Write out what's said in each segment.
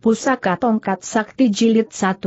Pusaka Tongkat Sakti Jilid 1.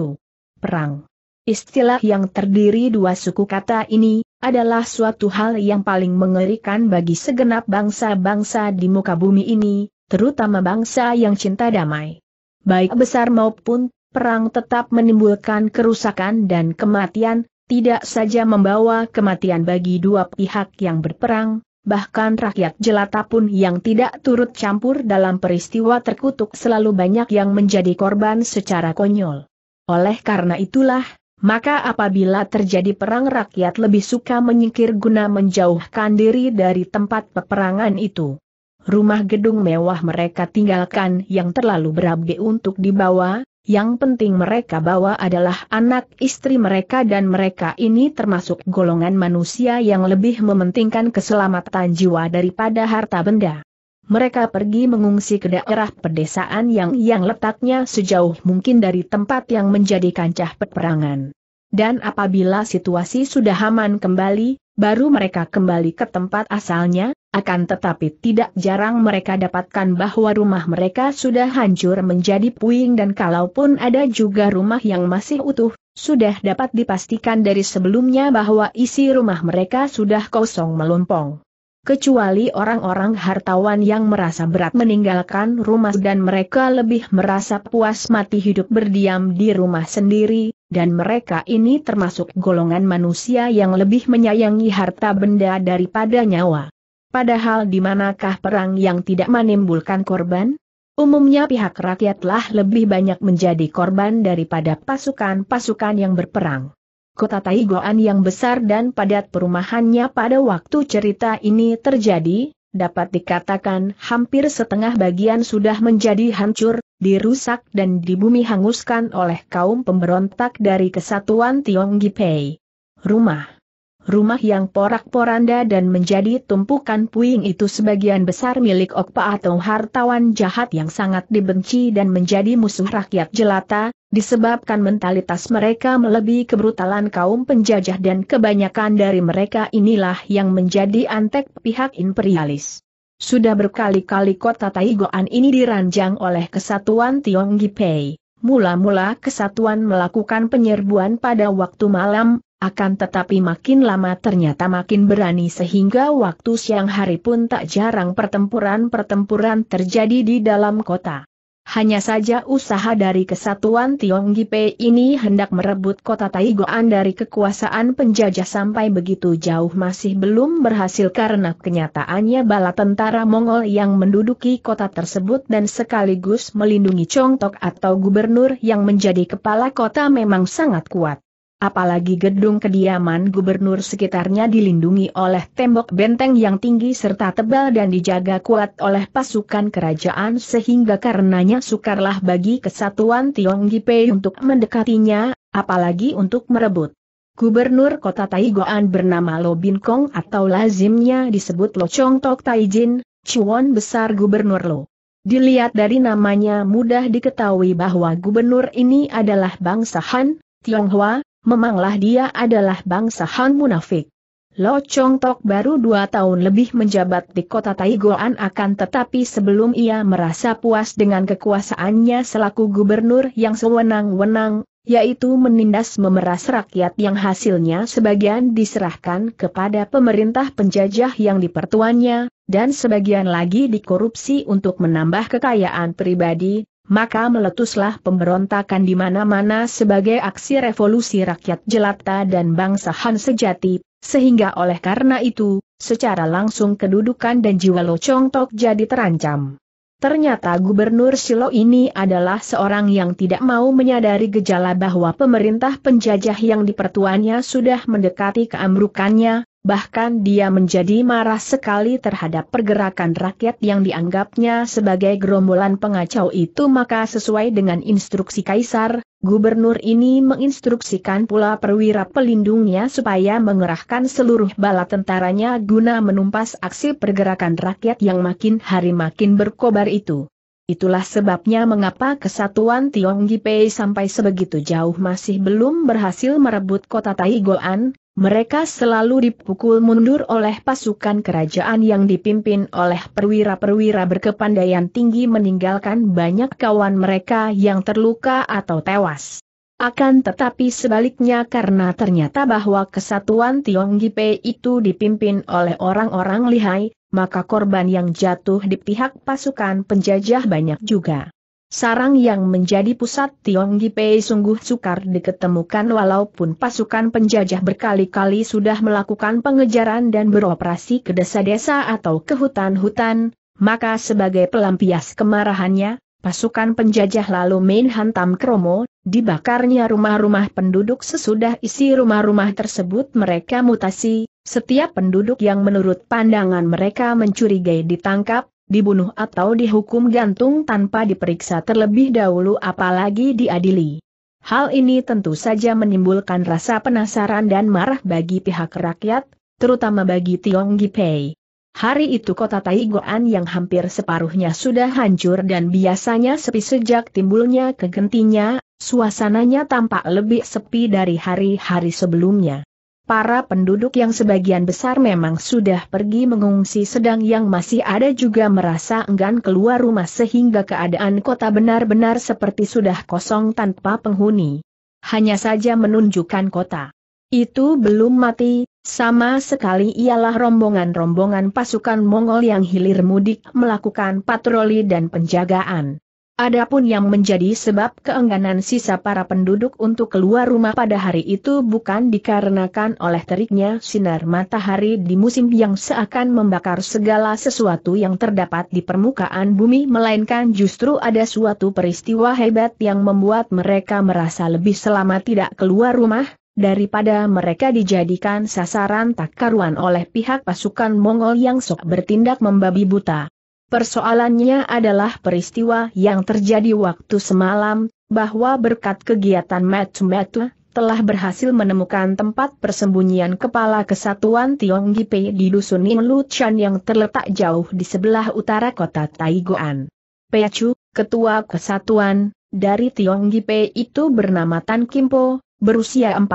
Perang. Istilah yang terdiri dua suku kata ini, adalah suatu hal yang paling mengerikan bagi segenap bangsa-bangsa di muka bumi ini, terutama bangsa yang cinta damai. Baik besar maupun, perang tetap menimbulkan kerusakan dan kematian, tidak saja membawa kematian bagi dua pihak yang berperang, bahkan rakyat jelata pun yang tidak turut campur dalam peristiwa terkutuk selalu banyak yang menjadi korban secara konyol. Oleh karena itulah, maka apabila terjadi perang rakyat lebih suka menyingkir guna menjauhkan diri dari tempat peperangan itu. Rumah gedung mewah mereka tinggalkan yang terlalu berabe untuk dibawa, yang penting mereka bawa adalah anak istri mereka dan mereka ini termasuk golongan manusia yang lebih mementingkan keselamatan jiwa daripada harta benda. Mereka pergi mengungsi ke daerah pedesaan yang yang letaknya sejauh mungkin dari tempat yang menjadi kancah peperangan. Dan apabila situasi sudah aman kembali, baru mereka kembali ke tempat asalnya, akan tetapi tidak jarang mereka dapatkan bahwa rumah mereka sudah hancur menjadi puing dan kalaupun ada juga rumah yang masih utuh, sudah dapat dipastikan dari sebelumnya bahwa isi rumah mereka sudah kosong melompong. Kecuali orang-orang hartawan yang merasa berat meninggalkan rumah dan mereka lebih merasa puas mati hidup berdiam di rumah sendiri, dan mereka ini termasuk golongan manusia yang lebih menyayangi harta benda daripada nyawa. Padahal di manakah perang yang tidak menimbulkan korban? Umumnya pihak rakyatlah lebih banyak menjadi korban daripada pasukan-pasukan yang berperang. Kota Taigoan yang besar dan padat perumahannya pada waktu cerita ini terjadi, dapat dikatakan hampir setengah bagian sudah menjadi hancur, dirusak dan dibumi hanguskan oleh kaum pemberontak dari kesatuan Tiong Gipei. Rumah Rumah yang porak-poranda dan menjadi tumpukan puing itu sebagian besar milik Okpa atau hartawan jahat yang sangat dibenci dan menjadi musuh rakyat jelata, disebabkan mentalitas mereka melebihi kebrutalan kaum penjajah dan kebanyakan dari mereka inilah yang menjadi antek pihak imperialis. Sudah berkali-kali kota Taigoan ini diranjang oleh kesatuan Tionggi Pei. Mula-mula kesatuan melakukan penyerbuan pada waktu malam, akan tetapi makin lama ternyata makin berani sehingga waktu siang hari pun tak jarang pertempuran-pertempuran terjadi di dalam kota. Hanya saja usaha dari kesatuan Tionggipe ini hendak merebut kota Taigoan dari kekuasaan penjajah sampai begitu jauh masih belum berhasil karena kenyataannya bala tentara Mongol yang menduduki kota tersebut dan sekaligus melindungi Chongtok atau gubernur yang menjadi kepala kota memang sangat kuat apalagi gedung kediaman gubernur sekitarnya dilindungi oleh tembok benteng yang tinggi serta tebal dan dijaga kuat oleh pasukan kerajaan sehingga karenanya sukarlah bagi kesatuan Gipei untuk mendekatinya, apalagi untuk merebut. Gubernur kota Taigoan bernama Lo Bin Kong atau lazimnya disebut Lo Chong Tok Taijin, Chuan Besar Gubernur Lo. Dilihat dari namanya mudah diketahui bahwa gubernur ini adalah bangsa Han, Tionghoa, memanglah dia adalah bangsa Han munafik. Lo Chong Tok baru dua tahun lebih menjabat di kota Taigoan akan tetapi sebelum ia merasa puas dengan kekuasaannya selaku gubernur yang sewenang-wenang, yaitu menindas memeras rakyat yang hasilnya sebagian diserahkan kepada pemerintah penjajah yang dipertuannya, dan sebagian lagi dikorupsi untuk menambah kekayaan pribadi, maka meletuslah pemberontakan di mana-mana sebagai aksi revolusi rakyat jelata dan bangsa Han sejati, sehingga oleh karena itu, secara langsung kedudukan dan jiwa Lo Chong Tok jadi terancam. Ternyata Gubernur Silo ini adalah seorang yang tidak mau menyadari gejala bahwa pemerintah penjajah yang dipertuannya sudah mendekati keamrukannya, bahkan dia menjadi marah sekali terhadap pergerakan rakyat yang dianggapnya sebagai gerombolan pengacau itu maka sesuai dengan instruksi kaisar, gubernur ini menginstruksikan pula perwira pelindungnya supaya mengerahkan seluruh bala tentaranya guna menumpas aksi pergerakan rakyat yang makin hari makin berkobar itu. Itulah sebabnya mengapa kesatuan Tionggi Pei sampai sebegitu jauh masih belum berhasil merebut kota Taigoan, mereka selalu dipukul mundur oleh pasukan kerajaan yang dipimpin oleh perwira-perwira berkepandaian tinggi meninggalkan banyak kawan mereka yang terluka atau tewas. Akan tetapi sebaliknya karena ternyata bahwa kesatuan Tionggipe itu dipimpin oleh orang-orang lihai, maka korban yang jatuh di pihak pasukan penjajah banyak juga. Sarang yang menjadi pusat Tiongipei sungguh sukar diketemukan walaupun pasukan penjajah berkali-kali sudah melakukan pengejaran dan beroperasi ke desa-desa atau ke hutan-hutan, maka sebagai pelampias kemarahannya, pasukan penjajah lalu main hantam kromo, dibakarnya rumah-rumah penduduk sesudah isi rumah-rumah tersebut mereka mutasi, setiap penduduk yang menurut pandangan mereka mencurigai ditangkap, dibunuh atau dihukum gantung tanpa diperiksa terlebih dahulu apalagi diadili. Hal ini tentu saja menimbulkan rasa penasaran dan marah bagi pihak rakyat, terutama bagi Tiong Gipei. Hari itu kota Taigoan yang hampir separuhnya sudah hancur dan biasanya sepi sejak timbulnya kegentinya, suasananya tampak lebih sepi dari hari-hari sebelumnya para penduduk yang sebagian besar memang sudah pergi mengungsi sedang yang masih ada juga merasa enggan keluar rumah sehingga keadaan kota benar-benar seperti sudah kosong tanpa penghuni. Hanya saja menunjukkan kota. Itu belum mati, sama sekali ialah rombongan-rombongan pasukan Mongol yang hilir mudik melakukan patroli dan penjagaan. Adapun yang menjadi sebab keengganan sisa para penduduk untuk keluar rumah pada hari itu bukan dikarenakan oleh teriknya sinar matahari di musim yang seakan membakar segala sesuatu yang terdapat di permukaan bumi melainkan justru ada suatu peristiwa hebat yang membuat mereka merasa lebih selama tidak keluar rumah, daripada mereka dijadikan sasaran tak karuan oleh pihak pasukan Mongol yang sok bertindak membabi buta. Persoalannya adalah peristiwa yang terjadi waktu semalam, bahwa berkat kegiatan Matsumetu telah berhasil menemukan tempat persembunyian kepala kesatuan Tiong Gipe di dusun Inluchan yang terletak jauh di sebelah utara kota Taigoan. Peacu, ketua kesatuan, dari Tiong Gipe itu bernama Tan Kimpo, berusia 45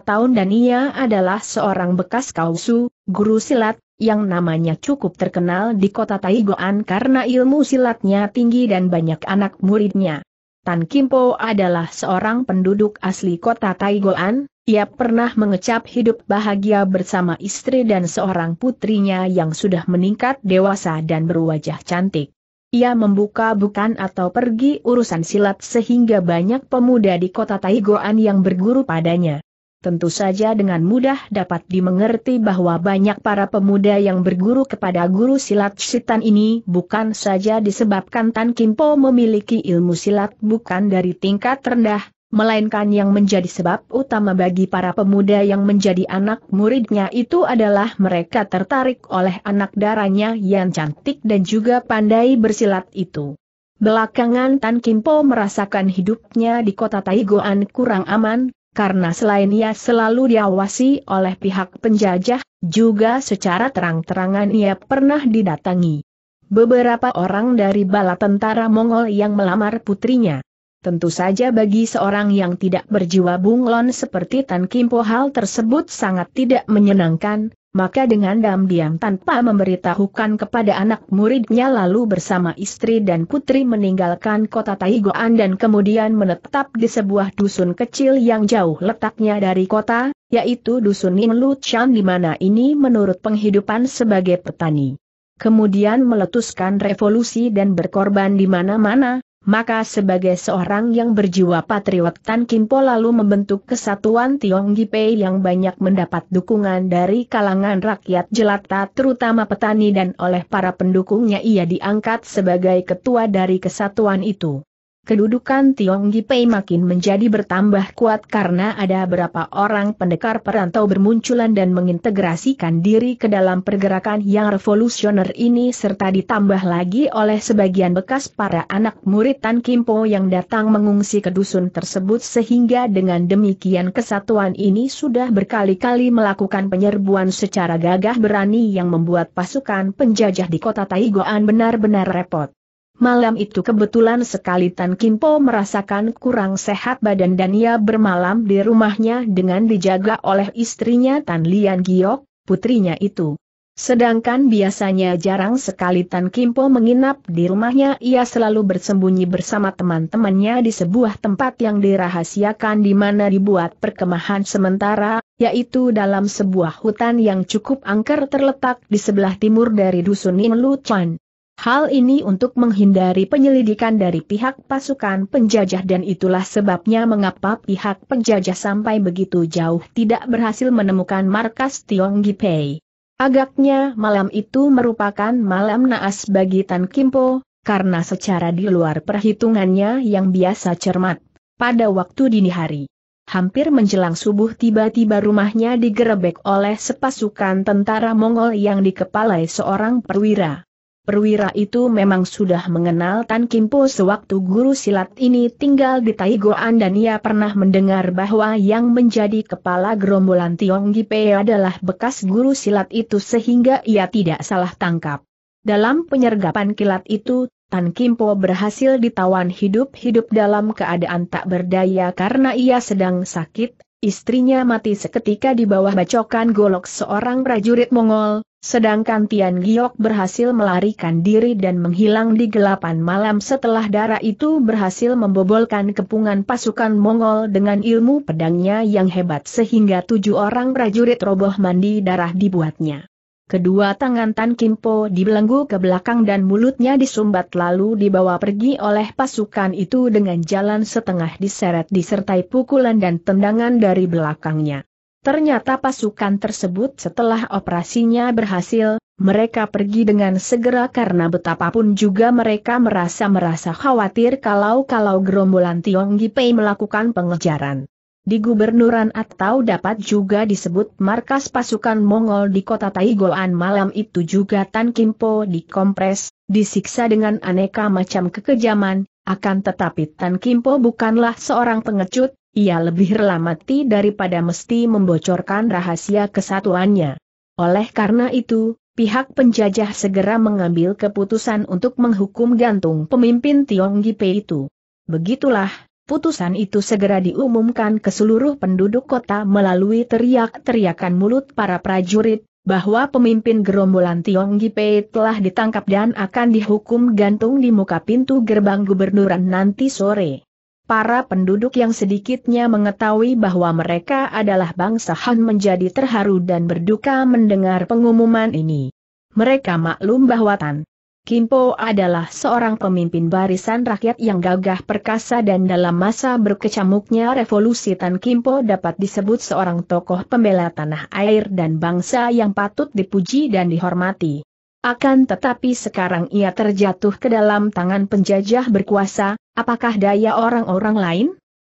tahun dan ia adalah seorang bekas kausu, guru silat, yang namanya cukup terkenal di kota Taigoan karena ilmu silatnya tinggi dan banyak anak muridnya. Tan Kim Po adalah seorang penduduk asli kota Taigoan, ia pernah mengecap hidup bahagia bersama istri dan seorang putrinya yang sudah meningkat dewasa dan berwajah cantik. Ia membuka bukan atau pergi urusan silat sehingga banyak pemuda di kota Taigoan yang berguru padanya tentu saja dengan mudah dapat dimengerti bahwa banyak para pemuda yang berguru kepada guru silat sitan ini bukan saja disebabkan Tan Kim Po memiliki ilmu silat bukan dari tingkat rendah, melainkan yang menjadi sebab utama bagi para pemuda yang menjadi anak muridnya itu adalah mereka tertarik oleh anak darahnya yang cantik dan juga pandai bersilat itu. Belakangan Tan Kim Po merasakan hidupnya di kota Taigoan kurang aman, karena selain ia selalu diawasi oleh pihak penjajah, juga secara terang-terangan ia pernah didatangi. Beberapa orang dari bala tentara Mongol yang melamar putrinya. Tentu saja bagi seorang yang tidak berjiwa bunglon seperti Tan Kimpo hal tersebut sangat tidak menyenangkan, maka dengan diam-diam tanpa memberitahukan kepada anak muridnya lalu bersama istri dan putri meninggalkan kota Taigoan dan kemudian menetap di sebuah dusun kecil yang jauh letaknya dari kota, yaitu dusun Inluchan di mana ini menurut penghidupan sebagai petani. Kemudian meletuskan revolusi dan berkorban di mana-mana, maka sebagai seorang yang berjiwa patriot Tan Kim Po lalu membentuk kesatuan Tiong Gipei yang banyak mendapat dukungan dari kalangan rakyat jelata terutama petani dan oleh para pendukungnya ia diangkat sebagai ketua dari kesatuan itu kedudukan Tiong Gipei makin menjadi bertambah kuat karena ada beberapa orang pendekar perantau bermunculan dan mengintegrasikan diri ke dalam pergerakan yang revolusioner ini serta ditambah lagi oleh sebagian bekas para anak murid Tan Kimpo yang datang mengungsi ke dusun tersebut sehingga dengan demikian kesatuan ini sudah berkali-kali melakukan penyerbuan secara gagah berani yang membuat pasukan penjajah di kota Taigoan benar-benar repot. Malam itu kebetulan sekali Tan Kimpo merasakan kurang sehat badan dan ia bermalam di rumahnya dengan dijaga oleh istrinya Tan Lian Giok, putrinya itu. Sedangkan biasanya jarang sekali Tan Kimpo menginap di rumahnya ia selalu bersembunyi bersama teman-temannya di sebuah tempat yang dirahasiakan di mana dibuat perkemahan sementara, yaitu dalam sebuah hutan yang cukup angker terletak di sebelah timur dari dusun Inlu Chuan. Hal ini untuk menghindari penyelidikan dari pihak pasukan penjajah dan itulah sebabnya mengapa pihak penjajah sampai begitu jauh tidak berhasil menemukan markas Tiong Gipei. Agaknya malam itu merupakan malam naas bagi Tan Kimpo, karena secara di luar perhitungannya yang biasa cermat, pada waktu dini hari. Hampir menjelang subuh tiba-tiba rumahnya digerebek oleh sepasukan tentara Mongol yang dikepalai seorang perwira. Perwira itu memang sudah mengenal Tan Kimpo sewaktu guru silat ini tinggal di Taigoan dan ia pernah mendengar bahwa yang menjadi kepala gerombolan Tiong Gipe adalah bekas guru silat itu sehingga ia tidak salah tangkap. Dalam penyergapan kilat itu, Tan Kimpo berhasil ditawan hidup-hidup dalam keadaan tak berdaya karena ia sedang sakit, istrinya mati seketika di bawah bacokan golok seorang prajurit Mongol, sedangkan Tian Giok berhasil melarikan diri dan menghilang di gelapan malam setelah darah itu berhasil membobolkan kepungan pasukan Mongol dengan ilmu pedangnya yang hebat sehingga tujuh orang prajurit roboh mandi darah dibuatnya. Kedua tangan Tan Kimpo dibelenggu ke belakang dan mulutnya disumbat lalu dibawa pergi oleh pasukan itu dengan jalan setengah diseret disertai pukulan dan tendangan dari belakangnya. Ternyata pasukan tersebut setelah operasinya berhasil, mereka pergi dengan segera karena betapapun juga mereka merasa-merasa khawatir kalau-kalau gerombolan Tionggi Pei melakukan pengejaran di gubernuran atau dapat juga disebut markas pasukan Mongol di kota Taigoan malam itu juga Tan Kimpo dikompres, disiksa dengan aneka macam kekejaman, akan tetapi Tan Kimpo bukanlah seorang pengecut, ia lebih rela mati daripada mesti membocorkan rahasia kesatuannya. Oleh karena itu, pihak penjajah segera mengambil keputusan untuk menghukum gantung pemimpin Tionggi P itu. Begitulah, Putusan itu segera diumumkan ke seluruh penduduk kota melalui teriak-teriakan mulut para prajurit, bahwa pemimpin gerombolan Tiong Gipei telah ditangkap dan akan dihukum gantung di muka pintu gerbang gubernuran nanti sore. Para penduduk yang sedikitnya mengetahui bahwa mereka adalah bangsa Han menjadi terharu dan berduka mendengar pengumuman ini. Mereka maklum bahwa Tan Kimpo adalah seorang pemimpin barisan rakyat yang gagah perkasa dan dalam masa berkecamuknya revolusi Tan Kimpo dapat disebut seorang tokoh pembela tanah air dan bangsa yang patut dipuji dan dihormati. Akan tetapi sekarang ia terjatuh ke dalam tangan penjajah berkuasa, apakah daya orang-orang lain?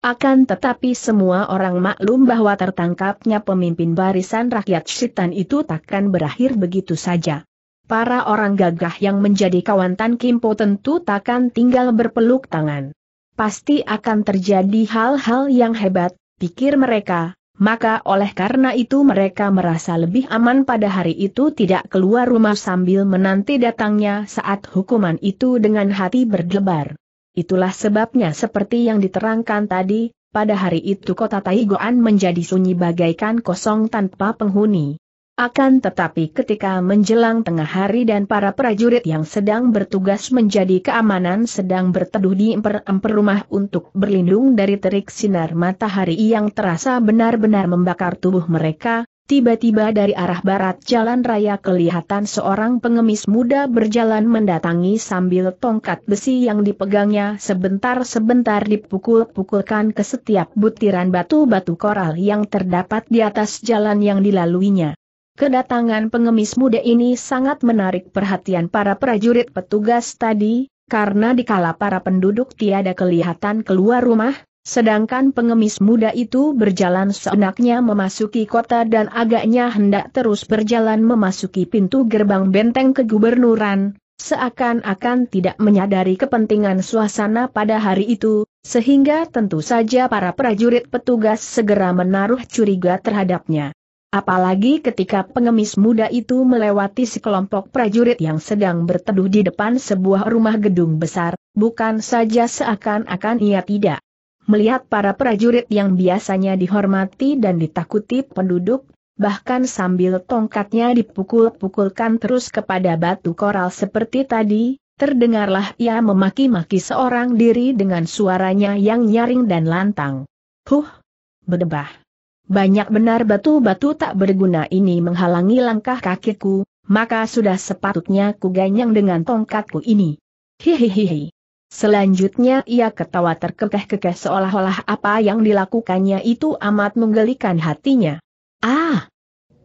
Akan tetapi semua orang maklum bahwa tertangkapnya pemimpin barisan rakyat Shitan itu takkan berakhir begitu saja para orang gagah yang menjadi kawan Tan Kim Po tentu takkan tinggal berpeluk tangan. Pasti akan terjadi hal-hal yang hebat, pikir mereka, maka oleh karena itu mereka merasa lebih aman pada hari itu tidak keluar rumah sambil menanti datangnya saat hukuman itu dengan hati berdebar. Itulah sebabnya seperti yang diterangkan tadi, pada hari itu kota Taigoan menjadi sunyi bagaikan kosong tanpa penghuni. Akan tetapi ketika menjelang tengah hari dan para prajurit yang sedang bertugas menjadi keamanan sedang berteduh di emper-emper rumah untuk berlindung dari terik sinar matahari yang terasa benar-benar membakar tubuh mereka, tiba-tiba dari arah barat jalan raya kelihatan seorang pengemis muda berjalan mendatangi sambil tongkat besi yang dipegangnya sebentar-sebentar dipukul-pukulkan ke setiap butiran batu-batu koral yang terdapat di atas jalan yang dilaluinya. Kedatangan pengemis muda ini sangat menarik perhatian para prajurit petugas tadi, karena dikala para penduduk tiada kelihatan keluar rumah, sedangkan pengemis muda itu berjalan seenaknya memasuki kota dan agaknya hendak terus berjalan memasuki pintu gerbang benteng kegubernuran, seakan-akan tidak menyadari kepentingan suasana pada hari itu, sehingga tentu saja para prajurit petugas segera menaruh curiga terhadapnya. Apalagi ketika pengemis muda itu melewati sekelompok prajurit yang sedang berteduh di depan sebuah rumah gedung besar, bukan saja seakan-akan ia tidak melihat para prajurit yang biasanya dihormati dan ditakuti penduduk, bahkan sambil tongkatnya dipukul-pukulkan terus kepada batu koral seperti tadi, terdengarlah ia memaki-maki seorang diri dengan suaranya yang nyaring dan lantang. Huh! Bedebah! Banyak benar batu-batu tak berguna ini menghalangi langkah kakiku, maka sudah sepatutnya ku ganyang dengan tongkatku ini. Hihihihi. Selanjutnya ia ketawa terkekeh-kekeh seolah-olah apa yang dilakukannya itu amat menggelikan hatinya. Ah!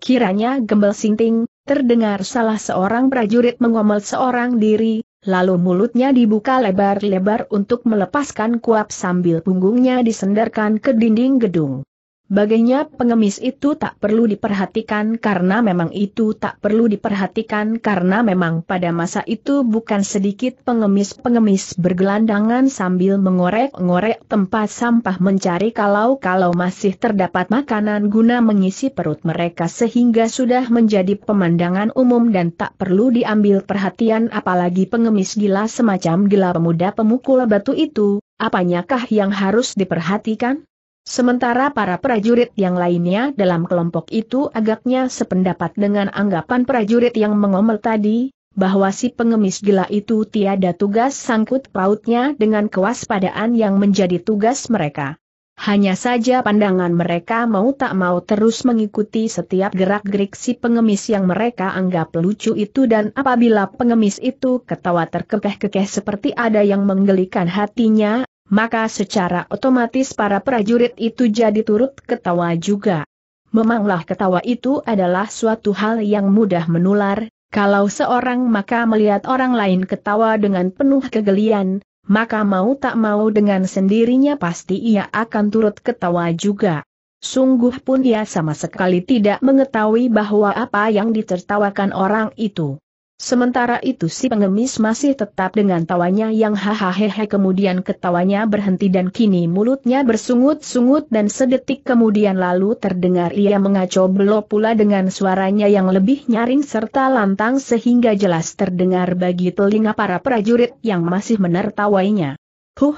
Kiranya gembel sinting, terdengar salah seorang prajurit mengomel seorang diri, lalu mulutnya dibuka lebar-lebar untuk melepaskan kuap sambil punggungnya disenderkan ke dinding gedung. Baginya pengemis itu tak perlu diperhatikan karena memang itu tak perlu diperhatikan karena memang pada masa itu bukan sedikit pengemis-pengemis bergelandangan sambil mengorek-ngorek tempat sampah mencari kalau-kalau masih terdapat makanan guna mengisi perut mereka sehingga sudah menjadi pemandangan umum dan tak perlu diambil perhatian apalagi pengemis gila semacam gila pemuda pemukul batu itu, apanyakah yang harus diperhatikan? Sementara para prajurit yang lainnya dalam kelompok itu agaknya sependapat dengan anggapan prajurit yang mengomel tadi, bahwa si pengemis gila itu tiada tugas sangkut pautnya dengan kewaspadaan yang menjadi tugas mereka. Hanya saja pandangan mereka mau tak mau terus mengikuti setiap gerak-gerik si pengemis yang mereka anggap lucu itu dan apabila pengemis itu ketawa terkekeh-kekeh seperti ada yang menggelikan hatinya, maka secara otomatis para prajurit itu jadi turut ketawa juga. Memanglah ketawa itu adalah suatu hal yang mudah menular, kalau seorang maka melihat orang lain ketawa dengan penuh kegelian, maka mau tak mau dengan sendirinya pasti ia akan turut ketawa juga. Sungguh pun ia sama sekali tidak mengetahui bahwa apa yang ditertawakan orang itu. Sementara itu si pengemis masih tetap dengan tawanya yang hahaha kemudian ketawanya berhenti dan kini mulutnya bersungut-sungut dan sedetik kemudian lalu terdengar ia mengaco belok pula dengan suaranya yang lebih nyaring serta lantang sehingga jelas terdengar bagi telinga para prajurit yang masih menertawainya. Huh,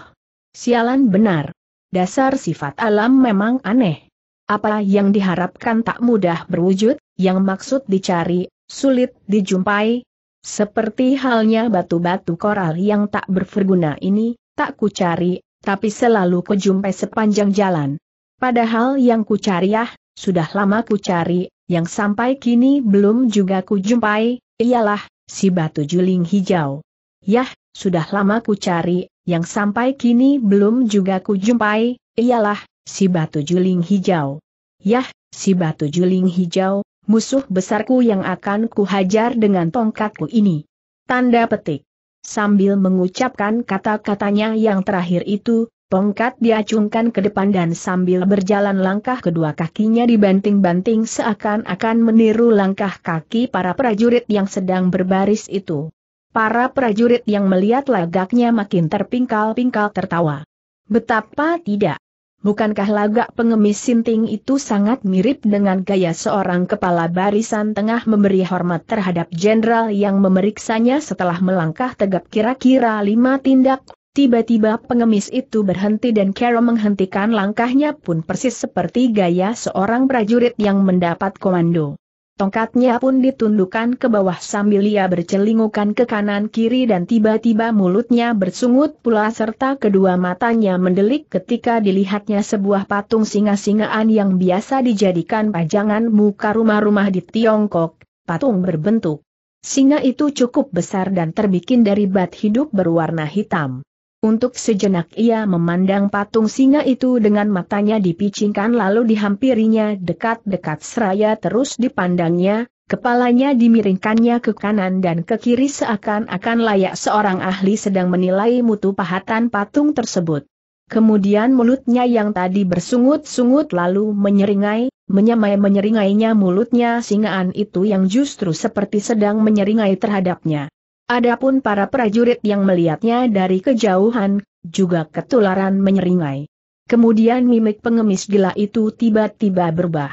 sialan benar. Dasar sifat alam memang aneh. Apa yang diharapkan tak mudah berwujud, yang maksud dicari sulit dijumpai. Seperti halnya batu-batu koral yang tak berguna ini, tak kucari, tapi selalu kujumpai sepanjang jalan. Padahal yang kucari ya, sudah lama kucari, yang sampai kini belum juga kujumpai, ialah, si batu juling hijau. Yah, sudah lama kucari, yang sampai kini belum juga kujumpai, ialah, si batu juling hijau. Yah, si batu juling hijau, musuh besarku yang akan kuhajar dengan tongkatku ini. Tanda petik. Sambil mengucapkan kata-katanya yang terakhir itu, tongkat diacungkan ke depan dan sambil berjalan langkah kedua kakinya dibanting-banting seakan-akan meniru langkah kaki para prajurit yang sedang berbaris itu. Para prajurit yang melihat lagaknya makin terpingkal-pingkal tertawa. Betapa tidak, Bukankah lagak pengemis sinting itu sangat mirip dengan gaya seorang kepala barisan tengah memberi hormat terhadap jenderal yang memeriksanya setelah melangkah tegap kira-kira lima tindak? Tiba-tiba pengemis itu berhenti dan Carol menghentikan langkahnya pun persis seperti gaya seorang prajurit yang mendapat komando. Tongkatnya pun ditundukkan ke bawah sambil ia bercelingukan ke kanan-kiri dan tiba-tiba mulutnya bersungut pula serta kedua matanya mendelik ketika dilihatnya sebuah patung singa-singaan yang biasa dijadikan pajangan muka rumah-rumah di Tiongkok, patung berbentuk. Singa itu cukup besar dan terbikin dari bat hidup berwarna hitam. Untuk sejenak ia memandang patung singa itu dengan matanya dipicingkan lalu dihampirinya dekat-dekat seraya terus dipandangnya, kepalanya dimiringkannya ke kanan dan ke kiri seakan-akan layak seorang ahli sedang menilai mutu pahatan patung tersebut. Kemudian mulutnya yang tadi bersungut-sungut lalu menyeringai, menyamai-menyeringainya mulutnya singaan itu yang justru seperti sedang menyeringai terhadapnya. Adapun para prajurit yang melihatnya dari kejauhan, juga ketularan menyeringai. Kemudian mimik pengemis gila itu tiba-tiba berubah.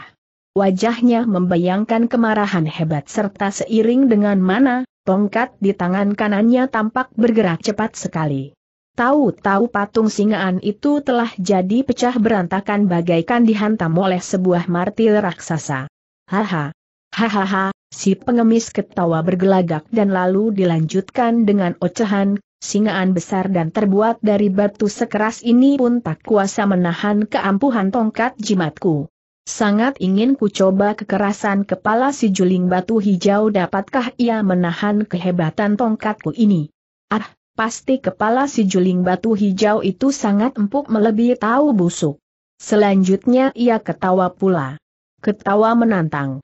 Wajahnya membayangkan kemarahan hebat serta seiring dengan mana, tongkat di tangan kanannya tampak bergerak cepat sekali. Tahu-tahu patung singaan itu telah jadi pecah berantakan bagaikan dihantam oleh sebuah martil raksasa. Haha, Hahaha, si pengemis ketawa bergelagak dan lalu dilanjutkan dengan ocehan, singaan besar dan terbuat dari batu sekeras ini pun tak kuasa menahan keampuhan tongkat jimatku. Sangat ingin ku coba kekerasan kepala si juling batu hijau dapatkah ia menahan kehebatan tongkatku ini. Ah, pasti kepala si juling batu hijau itu sangat empuk melebihi tahu busuk. Selanjutnya ia ketawa pula. Ketawa menantang.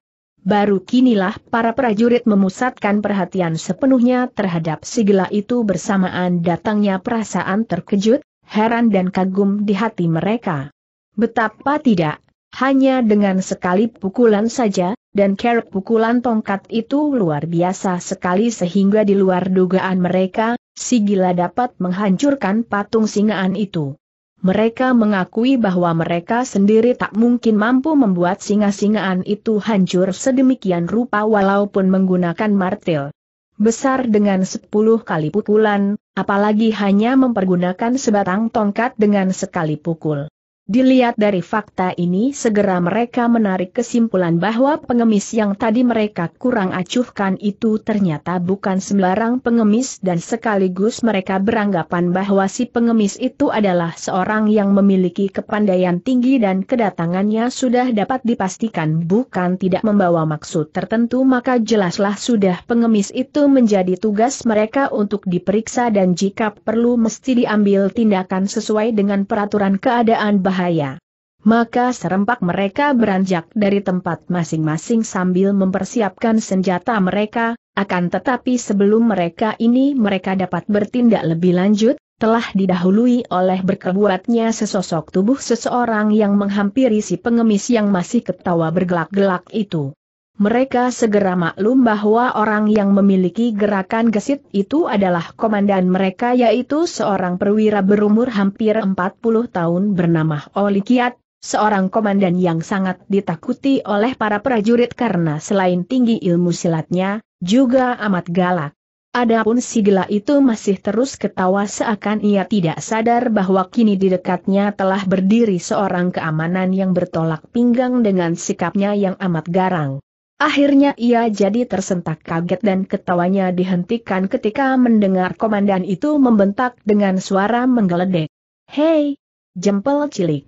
Baru kinilah para prajurit memusatkan perhatian sepenuhnya terhadap sigila itu bersamaan datangnya perasaan terkejut, heran dan kagum di hati mereka. Betapa tidak, hanya dengan sekali pukulan saja, dan kerap pukulan tongkat itu luar biasa sekali sehingga di luar dugaan mereka, si dapat menghancurkan patung singaan itu mereka mengakui bahwa mereka sendiri tak mungkin mampu membuat singa-singaan itu hancur sedemikian rupa walaupun menggunakan martil. Besar dengan sepuluh kali pukulan, apalagi hanya mempergunakan sebatang tongkat dengan sekali pukul. Dilihat dari fakta ini segera mereka menarik kesimpulan bahwa pengemis yang tadi mereka kurang acuhkan itu ternyata bukan sembarang pengemis dan sekaligus mereka beranggapan bahwa si pengemis itu adalah seorang yang memiliki kepandaian tinggi dan kedatangannya sudah dapat dipastikan bukan tidak membawa maksud tertentu maka jelaslah sudah pengemis itu menjadi tugas mereka untuk diperiksa dan jika perlu mesti diambil tindakan sesuai dengan peraturan keadaan bahwa bahaya. Maka serempak mereka beranjak dari tempat masing-masing sambil mempersiapkan senjata mereka, akan tetapi sebelum mereka ini mereka dapat bertindak lebih lanjut, telah didahului oleh berkebuatnya sesosok tubuh seseorang yang menghampiri si pengemis yang masih ketawa bergelak-gelak itu. Mereka segera maklum bahwa orang yang memiliki gerakan gesit itu adalah komandan mereka yaitu seorang perwira berumur hampir 40 tahun bernama Oli seorang komandan yang sangat ditakuti oleh para prajurit karena selain tinggi ilmu silatnya, juga amat galak. Adapun si gila itu masih terus ketawa seakan ia tidak sadar bahwa kini di dekatnya telah berdiri seorang keamanan yang bertolak pinggang dengan sikapnya yang amat garang. Akhirnya ia jadi tersentak kaget dan ketawanya dihentikan ketika mendengar komandan itu membentak dengan suara menggeledek. Hei! Jempel cilik!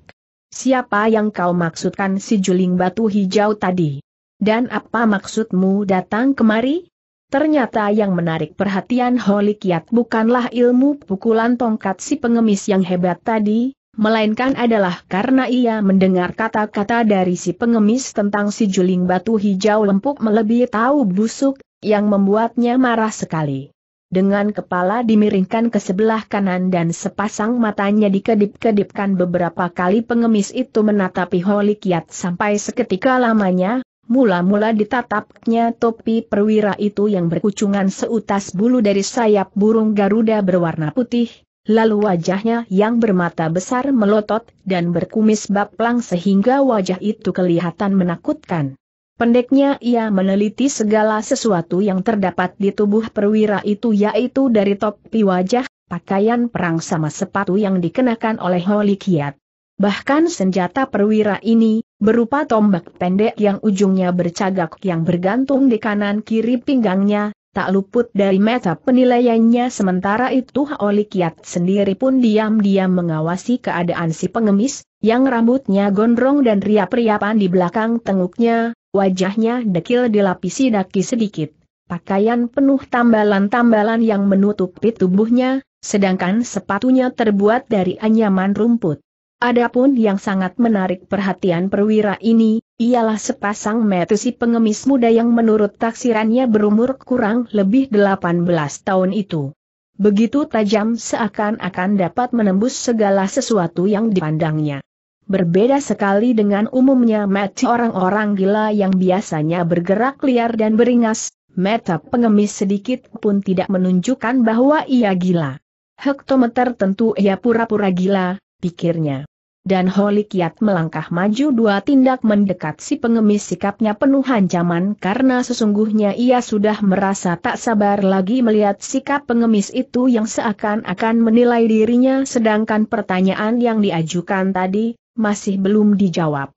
Siapa yang kau maksudkan si juling batu hijau tadi? Dan apa maksudmu datang kemari? Ternyata yang menarik perhatian Holikiat bukanlah ilmu pukulan tongkat si pengemis yang hebat tadi, melainkan adalah karena ia mendengar kata-kata dari si pengemis tentang si juling batu hijau lempuk melebihi tahu busuk, yang membuatnya marah sekali. Dengan kepala dimiringkan ke sebelah kanan dan sepasang matanya dikedip-kedipkan beberapa kali pengemis itu menatapi holikiat sampai seketika lamanya, mula-mula ditatapnya topi perwira itu yang berkucungan seutas bulu dari sayap burung Garuda berwarna putih, lalu wajahnya yang bermata besar melotot dan berkumis baplang sehingga wajah itu kelihatan menakutkan. Pendeknya ia meneliti segala sesuatu yang terdapat di tubuh perwira itu yaitu dari topi wajah, pakaian perang sama sepatu yang dikenakan oleh Holy Kiat. Bahkan senjata perwira ini, berupa tombak pendek yang ujungnya bercagak yang bergantung di kanan kiri pinggangnya, tak luput dari meta penilaiannya sementara itu Haoli Kiat sendiri pun diam-diam mengawasi keadaan si pengemis, yang rambutnya gondrong dan riap-riapan di belakang tenguknya, wajahnya dekil dilapisi daki sedikit, pakaian penuh tambalan-tambalan yang menutupi tubuhnya, sedangkan sepatunya terbuat dari anyaman rumput. Adapun yang sangat menarik perhatian perwira ini, ialah sepasang metusi pengemis muda yang menurut taksirannya berumur kurang lebih 18 tahun itu. Begitu tajam seakan-akan dapat menembus segala sesuatu yang dipandangnya. Berbeda sekali dengan umumnya mata orang-orang gila yang biasanya bergerak liar dan beringas, mata pengemis sedikit pun tidak menunjukkan bahwa ia gila. Hektometer tentu ia pura-pura gila, pikirnya dan Holy Kiat melangkah maju dua tindak mendekat si pengemis sikapnya penuh ancaman karena sesungguhnya ia sudah merasa tak sabar lagi melihat sikap pengemis itu yang seakan-akan menilai dirinya sedangkan pertanyaan yang diajukan tadi, masih belum dijawab.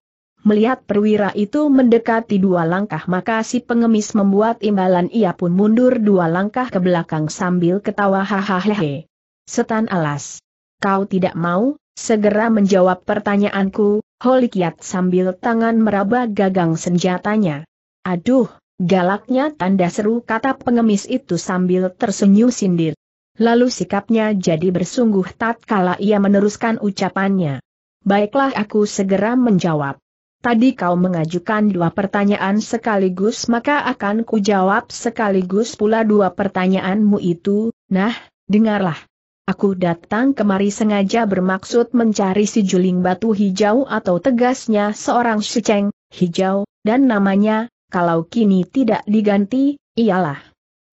Melihat perwira itu mendekati dua langkah maka si pengemis membuat imbalan ia pun mundur dua langkah ke belakang sambil ketawa hahaha. Setan alas. Kau tidak mau, Segera menjawab pertanyaanku, Holikiat sambil tangan meraba gagang senjatanya. Aduh, galaknya tanda seru kata pengemis itu sambil tersenyum sindir. Lalu sikapnya jadi bersungguh tatkala ia meneruskan ucapannya. Baiklah aku segera menjawab. Tadi kau mengajukan dua pertanyaan sekaligus maka akan kujawab sekaligus pula dua pertanyaanmu itu, nah, dengarlah. Aku datang kemari sengaja bermaksud mencari si juling batu hijau atau tegasnya seorang seceng, hijau, dan namanya, kalau kini tidak diganti, ialah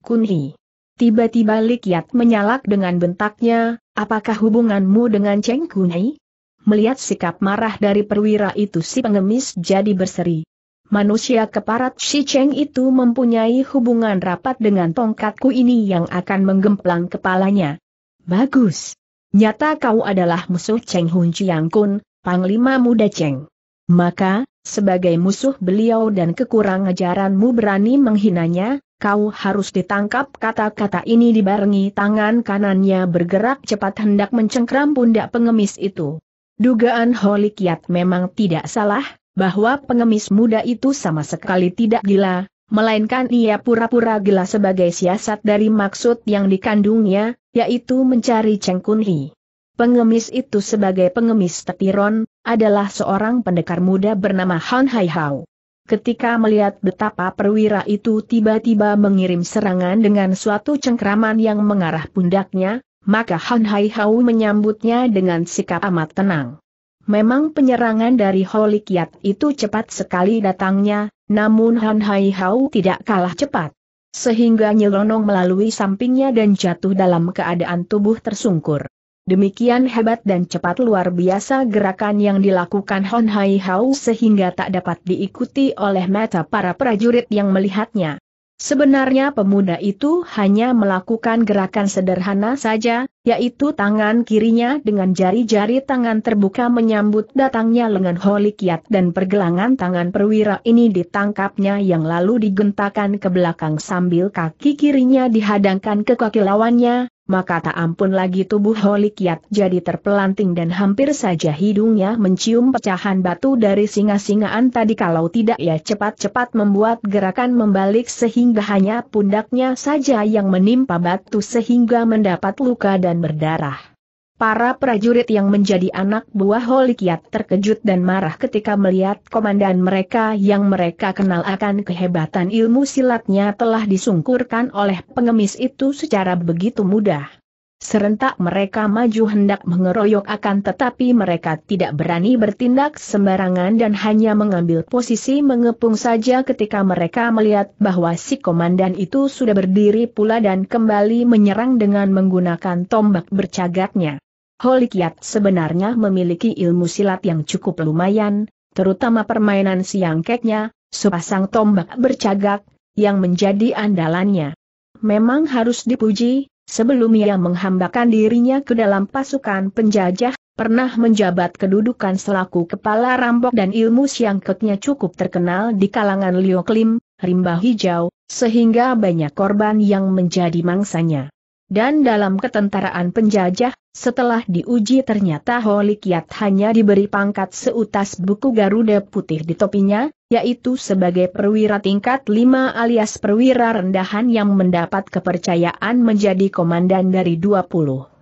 Kunhi. Tiba-tiba likyat menyalak dengan bentaknya, apakah hubunganmu dengan Cheng Kunhi? Melihat sikap marah dari perwira itu si pengemis jadi berseri. Manusia keparat si Cheng itu mempunyai hubungan rapat dengan tongkatku ini yang akan menggemplang kepalanya. Bagus. Nyata kau adalah musuh Cheng Hun Chiang Kun, Panglima Muda Cheng. Maka, sebagai musuh beliau dan kekurang ajaranmu berani menghinanya, kau harus ditangkap kata-kata ini dibarengi tangan kanannya bergerak cepat hendak mencengkram pundak pengemis itu. Dugaan Holy Kiat memang tidak salah, bahwa pengemis muda itu sama sekali tidak gila, melainkan ia pura-pura gila sebagai siasat dari maksud yang dikandungnya, yaitu mencari Cheng Kun Hi. Pengemis itu sebagai pengemis tetiron, adalah seorang pendekar muda bernama Han Hai Hao. Ketika melihat betapa perwira itu tiba-tiba mengirim serangan dengan suatu cengkraman yang mengarah pundaknya, maka Han Hai Hao menyambutnya dengan sikap amat tenang. Memang penyerangan dari Holikiat itu cepat sekali datangnya, namun Han Hai Hao tidak kalah cepat. Sehingga nyelonong melalui sampingnya dan jatuh dalam keadaan tubuh tersungkur. Demikian hebat dan cepat luar biasa gerakan yang dilakukan Hon Hai Hao sehingga tak dapat diikuti oleh mata para prajurit yang melihatnya. Sebenarnya pemuda itu hanya melakukan gerakan sederhana saja, yaitu tangan kirinya dengan jari-jari tangan terbuka menyambut datangnya lengan Holikiat dan pergelangan tangan perwira ini ditangkapnya yang lalu digentakan ke belakang sambil kaki kirinya dihadangkan ke kaki lawannya, maka tak ampun lagi tubuh Holikiat jadi terpelanting dan hampir saja hidungnya mencium pecahan batu dari singa-singaan tadi kalau tidak ia cepat-cepat membuat gerakan membalik sehingga hanya pundaknya saja yang menimpa batu sehingga mendapat luka dan berdarah. Para prajurit yang menjadi anak buah Holikiat terkejut dan marah ketika melihat komandan mereka yang mereka kenal akan kehebatan ilmu silatnya telah disungkurkan oleh pengemis itu secara begitu mudah. Serentak mereka maju hendak mengeroyok akan tetapi mereka tidak berani bertindak sembarangan dan hanya mengambil posisi mengepung saja ketika mereka melihat bahwa si komandan itu sudah berdiri pula dan kembali menyerang dengan menggunakan tombak bercagatnya. Holikiat sebenarnya memiliki ilmu silat yang cukup lumayan, terutama permainan siang keknya, sepasang tombak bercagak, yang menjadi andalannya. Memang harus dipuji, sebelum ia menghambakan dirinya ke dalam pasukan penjajah, pernah menjabat kedudukan selaku kepala rampok dan ilmu siang keknya cukup terkenal di kalangan Lioklim, rimba hijau, sehingga banyak korban yang menjadi mangsanya. Dan dalam ketentaraan penjajah, setelah diuji ternyata Holikiat hanya diberi pangkat seutas buku Garuda Putih di topinya, yaitu sebagai perwira tingkat 5 alias perwira rendahan yang mendapat kepercayaan menjadi komandan dari 20. 5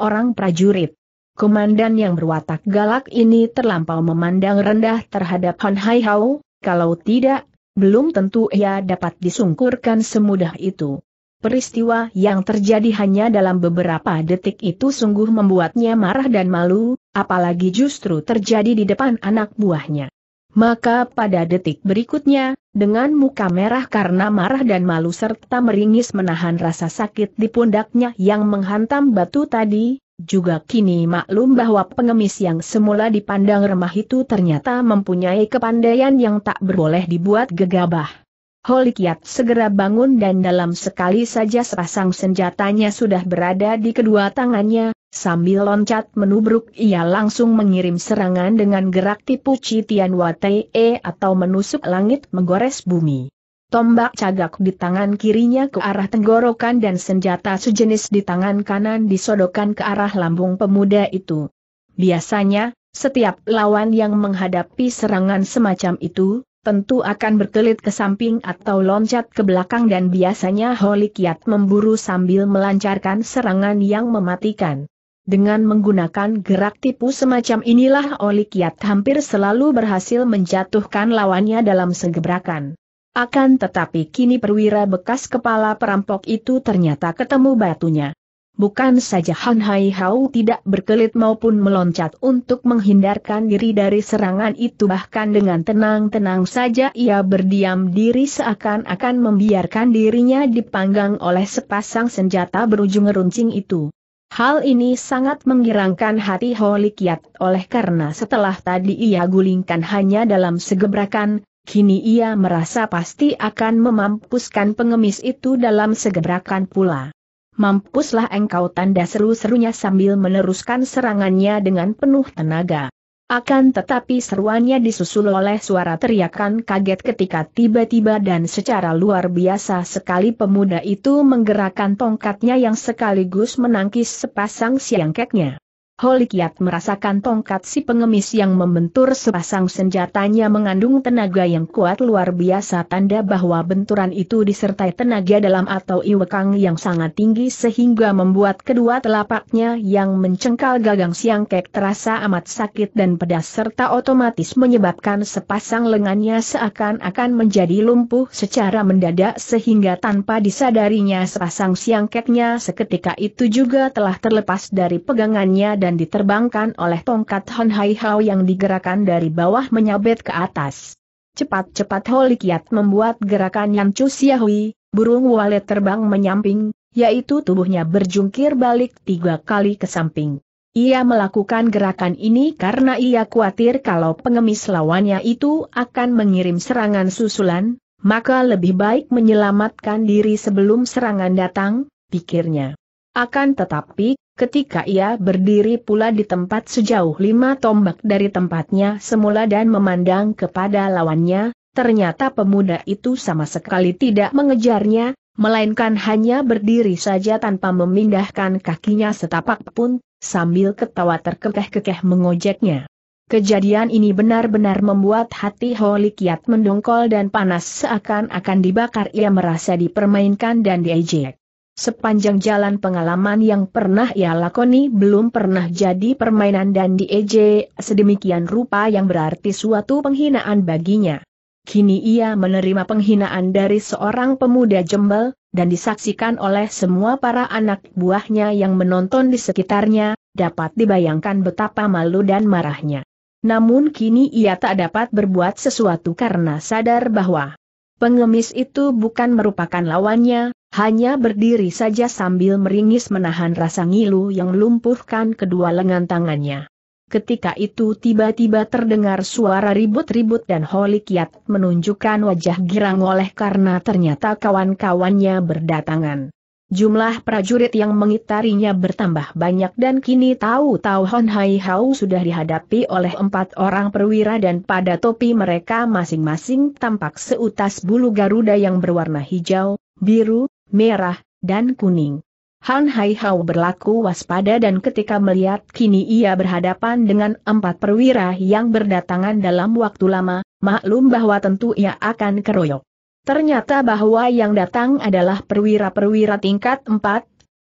orang prajurit. Komandan yang berwatak galak ini terlampau memandang rendah terhadap Han Hai Hao, kalau tidak, belum tentu ia dapat disungkurkan semudah itu. Peristiwa yang terjadi hanya dalam beberapa detik itu sungguh membuatnya marah dan malu, apalagi justru terjadi di depan anak buahnya. Maka pada detik berikutnya, dengan muka merah karena marah dan malu serta meringis menahan rasa sakit di pundaknya yang menghantam batu tadi, juga kini maklum bahwa pengemis yang semula dipandang remah itu ternyata mempunyai kepandaian yang tak berboleh dibuat gegabah. Holikiat segera bangun dan dalam sekali saja sepasang senjatanya sudah berada di kedua tangannya, sambil loncat menubruk ia langsung mengirim serangan dengan gerak tipu Citian Watee atau menusuk langit menggores bumi. Tombak cagak di tangan kirinya ke arah tenggorokan dan senjata sejenis di tangan kanan disodokan ke arah lambung pemuda itu. Biasanya, setiap lawan yang menghadapi serangan semacam itu, tentu akan berkelit ke samping atau loncat ke belakang dan biasanya Holy Kiat memburu sambil melancarkan serangan yang mematikan. Dengan menggunakan gerak tipu semacam inilah Holy Kiat hampir selalu berhasil menjatuhkan lawannya dalam segebrakan. Akan tetapi kini perwira bekas kepala perampok itu ternyata ketemu batunya. Bukan saja Han Hai Hao tidak berkelit maupun meloncat untuk menghindarkan diri dari serangan itu bahkan dengan tenang-tenang saja ia berdiam diri seakan-akan membiarkan dirinya dipanggang oleh sepasang senjata berujung runcing itu. Hal ini sangat menggirangkan hati Holi Kiat oleh karena setelah tadi ia gulingkan hanya dalam segebrakan, kini ia merasa pasti akan memampuskan pengemis itu dalam segebrakan pula. Mampuslah engkau tanda seru-serunya sambil meneruskan serangannya dengan penuh tenaga. Akan tetapi seruannya disusul oleh suara teriakan kaget ketika tiba-tiba dan secara luar biasa sekali pemuda itu menggerakkan tongkatnya yang sekaligus menangkis sepasang siangkeknya. Holikiat merasakan tongkat si pengemis yang membentur sepasang senjatanya mengandung tenaga yang kuat luar biasa tanda bahwa benturan itu disertai tenaga dalam atau iwekang yang sangat tinggi sehingga membuat kedua telapaknya yang mencengkal gagang siangkek terasa amat sakit dan pedas serta otomatis menyebabkan sepasang lengannya seakan-akan menjadi lumpuh secara mendadak sehingga tanpa disadarinya sepasang siangkeknya seketika itu juga telah terlepas dari pegangannya dan diterbangkan oleh tongkat Hon Hai Hao yang digerakkan dari bawah menyabet ke atas. Cepat-cepat Kiat membuat gerakan yang Chu hui, burung walet terbang menyamping, yaitu tubuhnya berjungkir balik tiga kali ke samping. Ia melakukan gerakan ini karena ia khawatir kalau pengemis lawannya itu akan mengirim serangan susulan, maka lebih baik menyelamatkan diri sebelum serangan datang, pikirnya. Akan tetapi, Ketika ia berdiri pula di tempat sejauh lima tombak dari tempatnya semula dan memandang kepada lawannya, ternyata pemuda itu sama sekali tidak mengejarnya, melainkan hanya berdiri saja tanpa memindahkan kakinya setapak pun, sambil ketawa terkekeh-kekeh mengojeknya. Kejadian ini benar-benar membuat hati Holi Kiat mendongkol dan panas seakan-akan dibakar ia merasa dipermainkan dan diejek. Sepanjang jalan pengalaman yang pernah ia lakoni belum pernah jadi permainan dan dieje sedemikian rupa yang berarti suatu penghinaan baginya. Kini ia menerima penghinaan dari seorang pemuda jembel, dan disaksikan oleh semua para anak buahnya yang menonton di sekitarnya, dapat dibayangkan betapa malu dan marahnya. Namun kini ia tak dapat berbuat sesuatu karena sadar bahwa pengemis itu bukan merupakan lawannya, hanya berdiri saja sambil meringis menahan rasa ngilu yang lumpuhkan kedua lengan tangannya. Ketika itu tiba-tiba terdengar suara ribut-ribut dan holikiat Kiat menunjukkan wajah girang oleh karena ternyata kawan-kawannya berdatangan. Jumlah prajurit yang mengitarinya bertambah banyak dan kini tahu-tahu Hon Hai Hao sudah dihadapi oleh empat orang perwira dan pada topi mereka masing-masing tampak seutas bulu Garuda yang berwarna hijau, biru, merah, dan kuning. Han Hai Hao berlaku waspada dan ketika melihat kini ia berhadapan dengan empat perwira yang berdatangan dalam waktu lama, maklum bahwa tentu ia akan keroyok. Ternyata bahwa yang datang adalah perwira-perwira tingkat 4,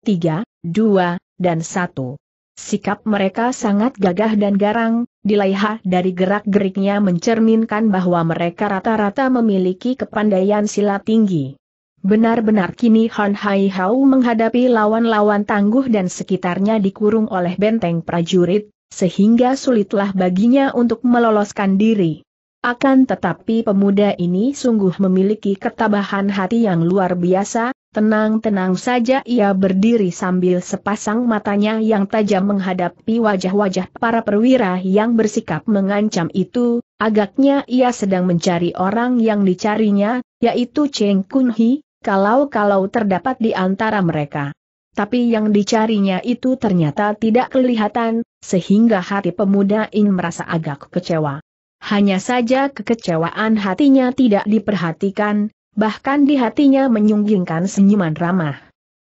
3, 2, dan 1. Sikap mereka sangat gagah dan garang, dilaiha dari gerak-geriknya mencerminkan bahwa mereka rata-rata memiliki kepandaian silat tinggi. Benar-benar kini Han Hai Hao menghadapi lawan-lawan tangguh dan sekitarnya dikurung oleh benteng prajurit, sehingga sulitlah baginya untuk meloloskan diri. Akan tetapi pemuda ini sungguh memiliki ketabahan hati yang luar biasa, tenang-tenang saja ia berdiri sambil sepasang matanya yang tajam menghadapi wajah-wajah para perwira yang bersikap mengancam itu, agaknya ia sedang mencari orang yang dicarinya, yaitu Cheng Kun Hee, kalau-kalau terdapat di antara mereka. Tapi yang dicarinya itu ternyata tidak kelihatan, sehingga hati pemuda In merasa agak kecewa. Hanya saja kekecewaan hatinya tidak diperhatikan, bahkan di hatinya menyunggingkan senyuman ramah.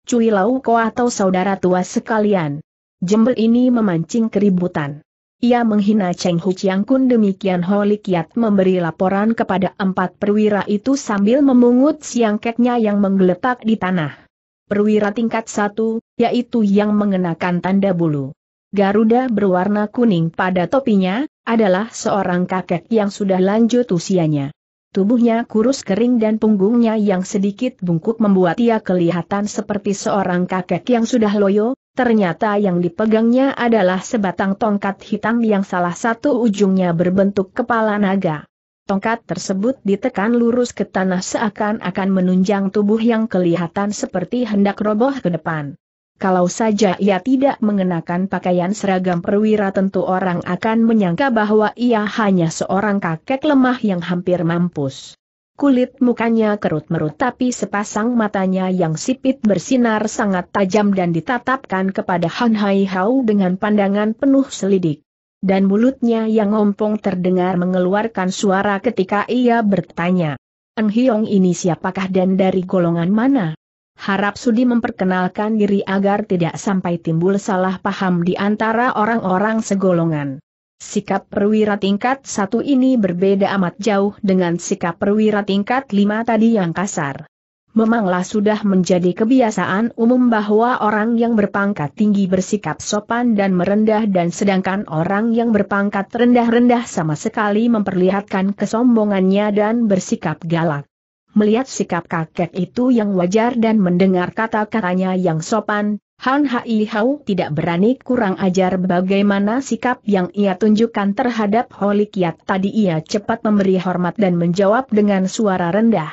Cui Lau Ko atau saudara tua sekalian. Jembel ini memancing keributan. Ia menghina Cheng Hu Chiang Kun demikian Holy Kiat memberi laporan kepada empat perwira itu sambil memungut siang keknya yang menggeletak di tanah. Perwira tingkat satu, yaitu yang mengenakan tanda bulu. Garuda berwarna kuning pada topinya, adalah seorang kakek yang sudah lanjut usianya. Tubuhnya kurus kering dan punggungnya yang sedikit bungkuk membuat ia kelihatan seperti seorang kakek yang sudah loyo, Ternyata yang dipegangnya adalah sebatang tongkat hitam yang salah satu ujungnya berbentuk kepala naga. Tongkat tersebut ditekan lurus ke tanah seakan-akan menunjang tubuh yang kelihatan seperti hendak roboh ke depan. Kalau saja ia tidak mengenakan pakaian seragam perwira tentu orang akan menyangka bahwa ia hanya seorang kakek lemah yang hampir mampus. Kulit mukanya kerut-merut tapi sepasang matanya yang sipit bersinar sangat tajam dan ditatapkan kepada Han Hai Hao dengan pandangan penuh selidik. Dan mulutnya yang ngompong terdengar mengeluarkan suara ketika ia bertanya. Eng Hiong ini siapakah dan dari golongan mana? Harap Sudi memperkenalkan diri agar tidak sampai timbul salah paham di antara orang-orang segolongan. Sikap perwira tingkat satu ini berbeda amat jauh dengan sikap perwira tingkat lima tadi yang kasar. Memanglah sudah menjadi kebiasaan umum bahwa orang yang berpangkat tinggi bersikap sopan dan merendah dan sedangkan orang yang berpangkat rendah-rendah sama sekali memperlihatkan kesombongannya dan bersikap galak. Melihat sikap kakek itu yang wajar dan mendengar kata-katanya yang sopan, Han Hai Hao tidak berani kurang ajar bagaimana sikap yang ia tunjukkan terhadap Holy Kiat tadi ia cepat memberi hormat dan menjawab dengan suara rendah.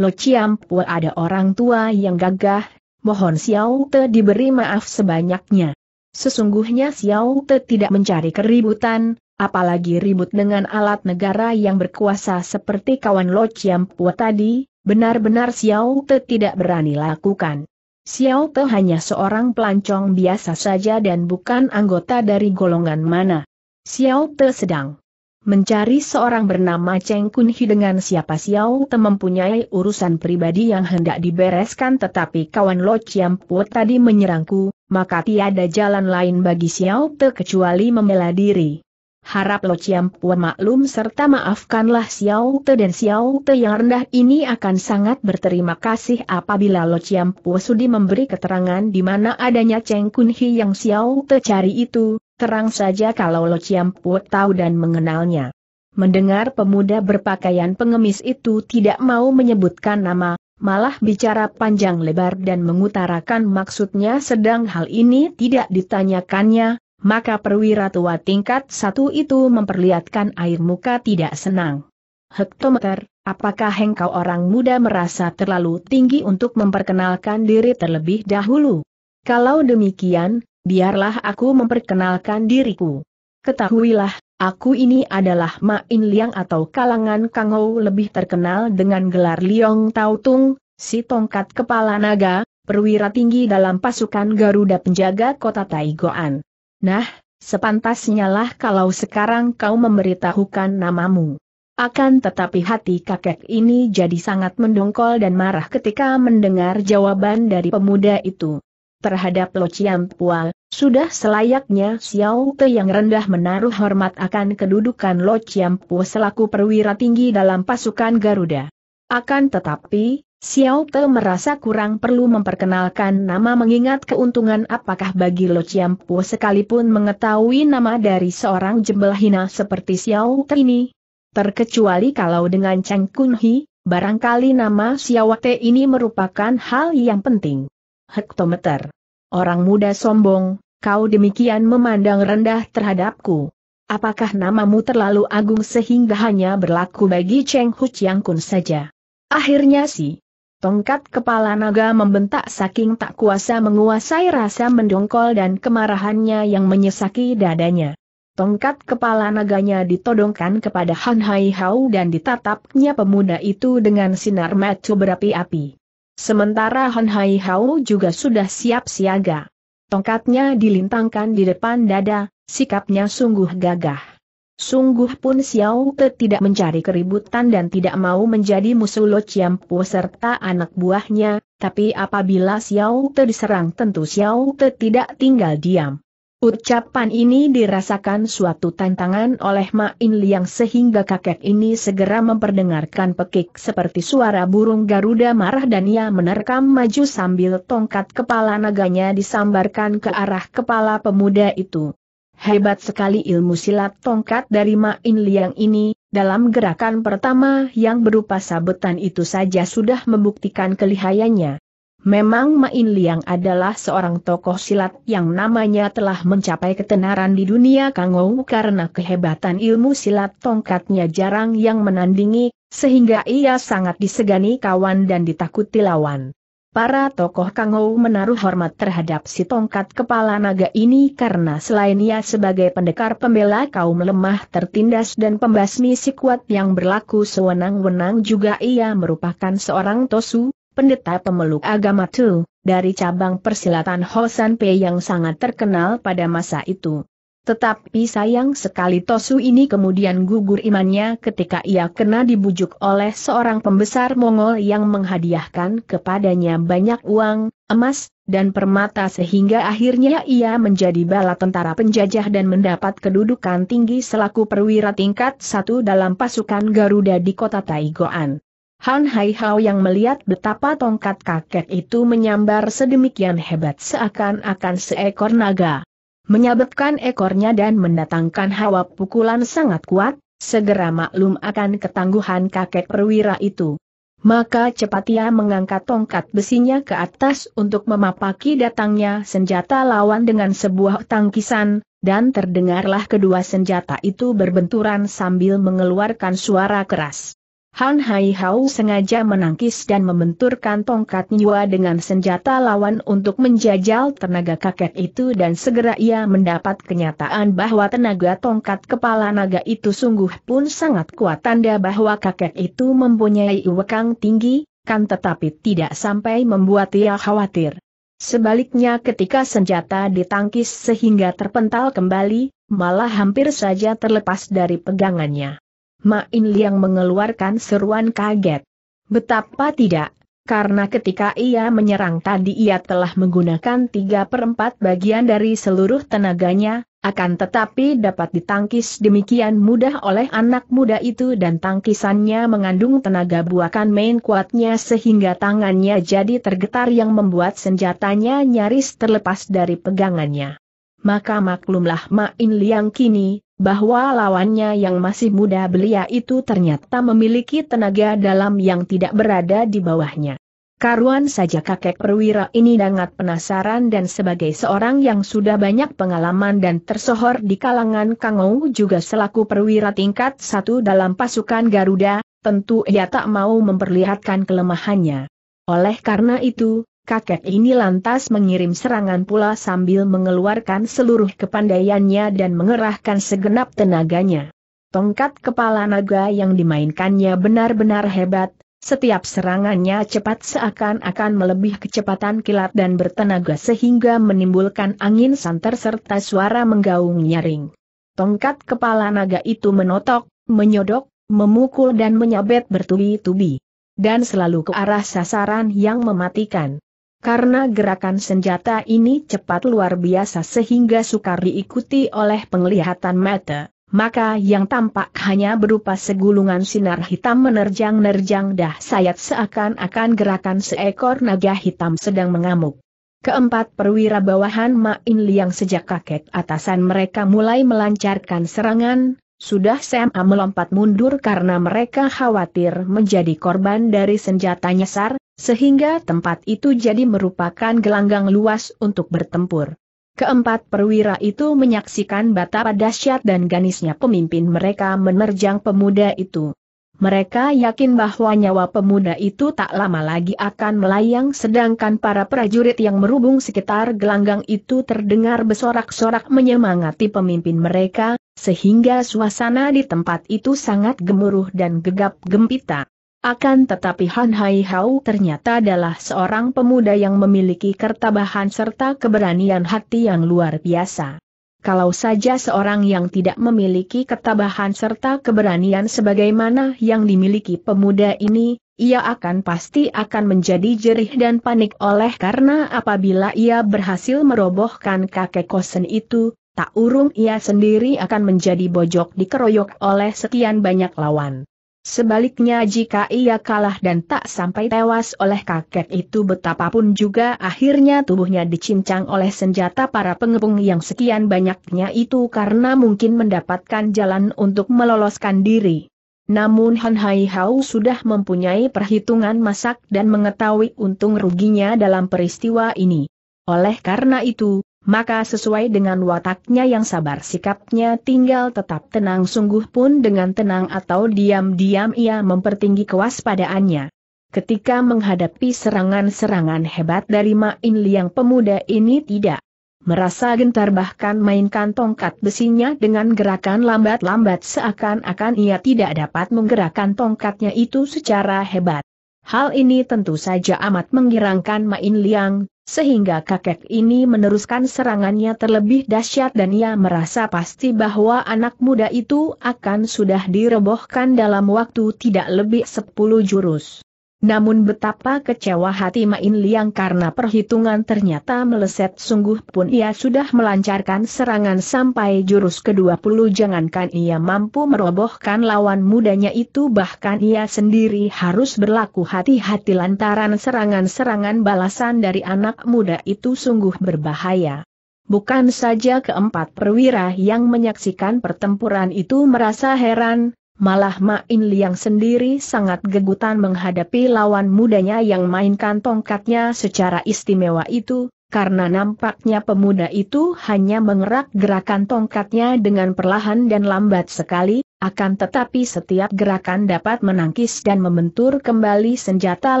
Lo Chiam Pua ada orang tua yang gagah, mohon Xiao Te diberi maaf sebanyaknya. Sesungguhnya Xiao Te tidak mencari keributan, apalagi ribut dengan alat negara yang berkuasa seperti kawan Lo Chiam Pua tadi, benar-benar Xiao Te tidak berani lakukan. Xiao Te hanya seorang pelancong biasa saja dan bukan anggota dari golongan mana. Xiao Te sedang mencari seorang bernama Cheng Kun Kunhi dengan siapa Xiao Te mempunyai urusan pribadi yang hendak dibereskan tetapi kawan Lo Chiam Po tadi menyerangku, maka tiada jalan lain bagi Xiao Te kecuali membela diri harap Lo Chiam maklum serta maafkanlah Xiao Te dan Xiao Te yang rendah ini akan sangat berterima kasih apabila Lo Chiam sudi memberi keterangan di mana adanya Cheng Kun Hi yang Xiao Te cari itu, terang saja kalau Lo Chiam tahu dan mengenalnya. Mendengar pemuda berpakaian pengemis itu tidak mau menyebutkan nama, malah bicara panjang lebar dan mengutarakan maksudnya sedang hal ini tidak ditanyakannya, maka perwira tua tingkat satu itu memperlihatkan air muka tidak senang. Hektometer, apakah engkau orang muda merasa terlalu tinggi untuk memperkenalkan diri terlebih dahulu? Kalau demikian, biarlah aku memperkenalkan diriku. Ketahuilah, aku ini adalah Ma In Liang atau kalangan Kangou lebih terkenal dengan gelar Liong Tau Tung, si tongkat kepala naga, perwira tinggi dalam pasukan Garuda penjaga kota Taigoan. Nah, sepantasnya lah kalau sekarang kau memberitahukan namamu. Akan tetapi hati kakek ini jadi sangat mendongkol dan marah ketika mendengar jawaban dari pemuda itu. Terhadap Lo Chiam Pual, sudah selayaknya Xiao Te yang rendah menaruh hormat akan kedudukan Lo Chiam Pual selaku perwira tinggi dalam pasukan Garuda. Akan tetapi, Xiao Te merasa kurang perlu memperkenalkan nama mengingat keuntungan apakah bagi Lo Chiampu sekalipun mengetahui nama dari seorang jembel hina seperti Xiao Te ini. Terkecuali kalau dengan Cheng Kun Hi, barangkali nama Xiao Te ini merupakan hal yang penting. Hektometer. Orang muda sombong, kau demikian memandang rendah terhadapku. Apakah namamu terlalu agung sehingga hanya berlaku bagi Cheng Hu Chiang Kun saja? Akhirnya si tongkat kepala naga membentak saking tak kuasa menguasai rasa mendongkol dan kemarahannya yang menyesaki dadanya. Tongkat kepala naganya ditodongkan kepada Han Hai Hao dan ditatapnya pemuda itu dengan sinar mata berapi-api. Sementara Han Hai Hao juga sudah siap siaga. Tongkatnya dilintangkan di depan dada, sikapnya sungguh gagah. Sungguh pun Xiao Te tidak mencari keributan dan tidak mau menjadi musuh Lo Chiampu serta anak buahnya, tapi apabila Xiao Te diserang tentu Xiao Te tidak tinggal diam. Ucapan ini dirasakan suatu tantangan oleh Ma In Liang sehingga kakek ini segera memperdengarkan pekik seperti suara burung Garuda marah dan ia menerkam maju sambil tongkat kepala naganya disambarkan ke arah kepala pemuda itu. Hebat sekali ilmu silat tongkat dari Ma In Liang ini, dalam gerakan pertama yang berupa sabetan itu saja sudah membuktikan kelihayannya. Memang Ma In Liang adalah seorang tokoh silat yang namanya telah mencapai ketenaran di dunia Kangou karena kehebatan ilmu silat tongkatnya jarang yang menandingi, sehingga ia sangat disegani kawan dan ditakuti lawan. Para tokoh Kangou menaruh hormat terhadap si tongkat kepala naga ini karena selain ia sebagai pendekar pembela kaum lemah tertindas dan pembasmi si kuat yang berlaku sewenang-wenang juga ia merupakan seorang tosu, pendeta pemeluk agama Tu, dari cabang persilatan Hosan Pei yang sangat terkenal pada masa itu. Tetapi sayang sekali Tosu ini kemudian gugur imannya ketika ia kena dibujuk oleh seorang pembesar Mongol yang menghadiahkan kepadanya banyak uang, emas, dan permata sehingga akhirnya ia menjadi bala tentara penjajah dan mendapat kedudukan tinggi selaku perwira tingkat satu dalam pasukan Garuda di kota Taigoan. Han Hai Hao yang melihat betapa tongkat kakek itu menyambar sedemikian hebat seakan-akan seekor naga menyabetkan ekornya dan mendatangkan hawa pukulan sangat kuat, segera maklum akan ketangguhan kakek perwira itu. Maka cepat ia mengangkat tongkat besinya ke atas untuk memapaki datangnya senjata lawan dengan sebuah tangkisan, dan terdengarlah kedua senjata itu berbenturan sambil mengeluarkan suara keras. Han Hai Hao sengaja menangkis dan membenturkan tongkat Nyua dengan senjata lawan untuk menjajal tenaga kakek itu dan segera ia mendapat kenyataan bahwa tenaga tongkat kepala naga itu sungguh pun sangat kuat tanda bahwa kakek itu mempunyai iwekang tinggi, kan tetapi tidak sampai membuat ia khawatir. Sebaliknya ketika senjata ditangkis sehingga terpental kembali, malah hampir saja terlepas dari pegangannya. Ma In Liang mengeluarkan seruan kaget. Betapa tidak, karena ketika ia menyerang tadi ia telah menggunakan tiga perempat bagian dari seluruh tenaganya, akan tetapi dapat ditangkis demikian mudah oleh anak muda itu dan tangkisannya mengandung tenaga buakan main kuatnya sehingga tangannya jadi tergetar yang membuat senjatanya nyaris terlepas dari pegangannya. Maka maklumlah Ma In Liang kini, bahwa lawannya yang masih muda belia itu ternyata memiliki tenaga dalam yang tidak berada di bawahnya. Karuan saja kakek perwira ini sangat penasaran dan sebagai seorang yang sudah banyak pengalaman dan tersohor di kalangan Kangou juga selaku perwira tingkat satu dalam pasukan Garuda, tentu ia tak mau memperlihatkan kelemahannya. Oleh karena itu, Kakek ini lantas mengirim serangan pula sambil mengeluarkan seluruh kepandaiannya dan mengerahkan segenap tenaganya. Tongkat kepala naga yang dimainkannya benar-benar hebat, setiap serangannya cepat seakan-akan melebihi kecepatan kilat dan bertenaga sehingga menimbulkan angin santer serta suara menggaung nyaring. Tongkat kepala naga itu menotok, menyodok, memukul dan menyabet bertubi-tubi. Dan selalu ke arah sasaran yang mematikan. Karena gerakan senjata ini cepat luar biasa sehingga sukar diikuti oleh penglihatan mata, maka yang tampak hanya berupa segulungan sinar hitam menerjang-nerjang dah sayat seakan-akan gerakan seekor naga hitam sedang mengamuk. Keempat perwira bawahan Main Liang sejak kakek atasan mereka mulai melancarkan serangan, sudah Sam melompat mundur karena mereka khawatir menjadi korban dari senjata nyasar, sehingga tempat itu jadi merupakan gelanggang luas untuk bertempur. Keempat perwira itu menyaksikan betapa dahsyat dan ganisnya pemimpin mereka menerjang pemuda itu. Mereka yakin bahwa nyawa pemuda itu tak lama lagi akan melayang sedangkan para prajurit yang merubung sekitar gelanggang itu terdengar bersorak sorak menyemangati pemimpin mereka, sehingga suasana di tempat itu sangat gemuruh dan gegap gempita. Akan tetapi Han Hai Hao ternyata adalah seorang pemuda yang memiliki kertabahan serta keberanian hati yang luar biasa kalau saja seorang yang tidak memiliki ketabahan serta keberanian sebagaimana yang dimiliki pemuda ini, ia akan pasti akan menjadi jerih dan panik oleh karena apabila ia berhasil merobohkan kakek kosen itu, tak urung ia sendiri akan menjadi bojok dikeroyok oleh sekian banyak lawan. Sebaliknya jika ia kalah dan tak sampai tewas oleh kakek itu betapapun juga akhirnya tubuhnya dicincang oleh senjata para pengepung yang sekian banyaknya itu karena mungkin mendapatkan jalan untuk meloloskan diri. Namun Han Hai Hao sudah mempunyai perhitungan masak dan mengetahui untung ruginya dalam peristiwa ini. Oleh karena itu, maka sesuai dengan wataknya yang sabar sikapnya tinggal tetap tenang sungguh pun dengan tenang atau diam-diam ia mempertinggi kewaspadaannya. Ketika menghadapi serangan-serangan hebat dari Main Liang pemuda ini tidak merasa gentar bahkan mainkan tongkat besinya dengan gerakan lambat-lambat seakan-akan ia tidak dapat menggerakkan tongkatnya itu secara hebat. Hal ini tentu saja amat menggirangkan Main Liang, sehingga kakek ini meneruskan serangannya terlebih dahsyat dan ia merasa pasti bahwa anak muda itu akan sudah direbohkan dalam waktu tidak lebih 10 jurus. Namun betapa kecewa hati Main Liang karena perhitungan ternyata meleset sungguh pun ia sudah melancarkan serangan sampai jurus ke-20 jangankan ia mampu merobohkan lawan mudanya itu bahkan ia sendiri harus berlaku hati-hati lantaran serangan-serangan balasan dari anak muda itu sungguh berbahaya. Bukan saja keempat perwira yang menyaksikan pertempuran itu merasa heran, Malah Ma In Liang sendiri sangat gegutan menghadapi lawan mudanya yang mainkan tongkatnya secara istimewa itu, karena nampaknya pemuda itu hanya mengerak-gerakan tongkatnya dengan perlahan dan lambat sekali, akan tetapi setiap gerakan dapat menangkis dan membentur kembali senjata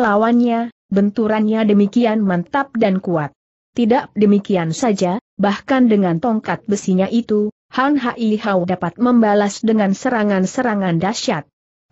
lawannya, benturannya demikian mantap dan kuat. Tidak demikian saja, bahkan dengan tongkat besinya itu, Han Hai Hao dapat membalas dengan serangan-serangan dahsyat.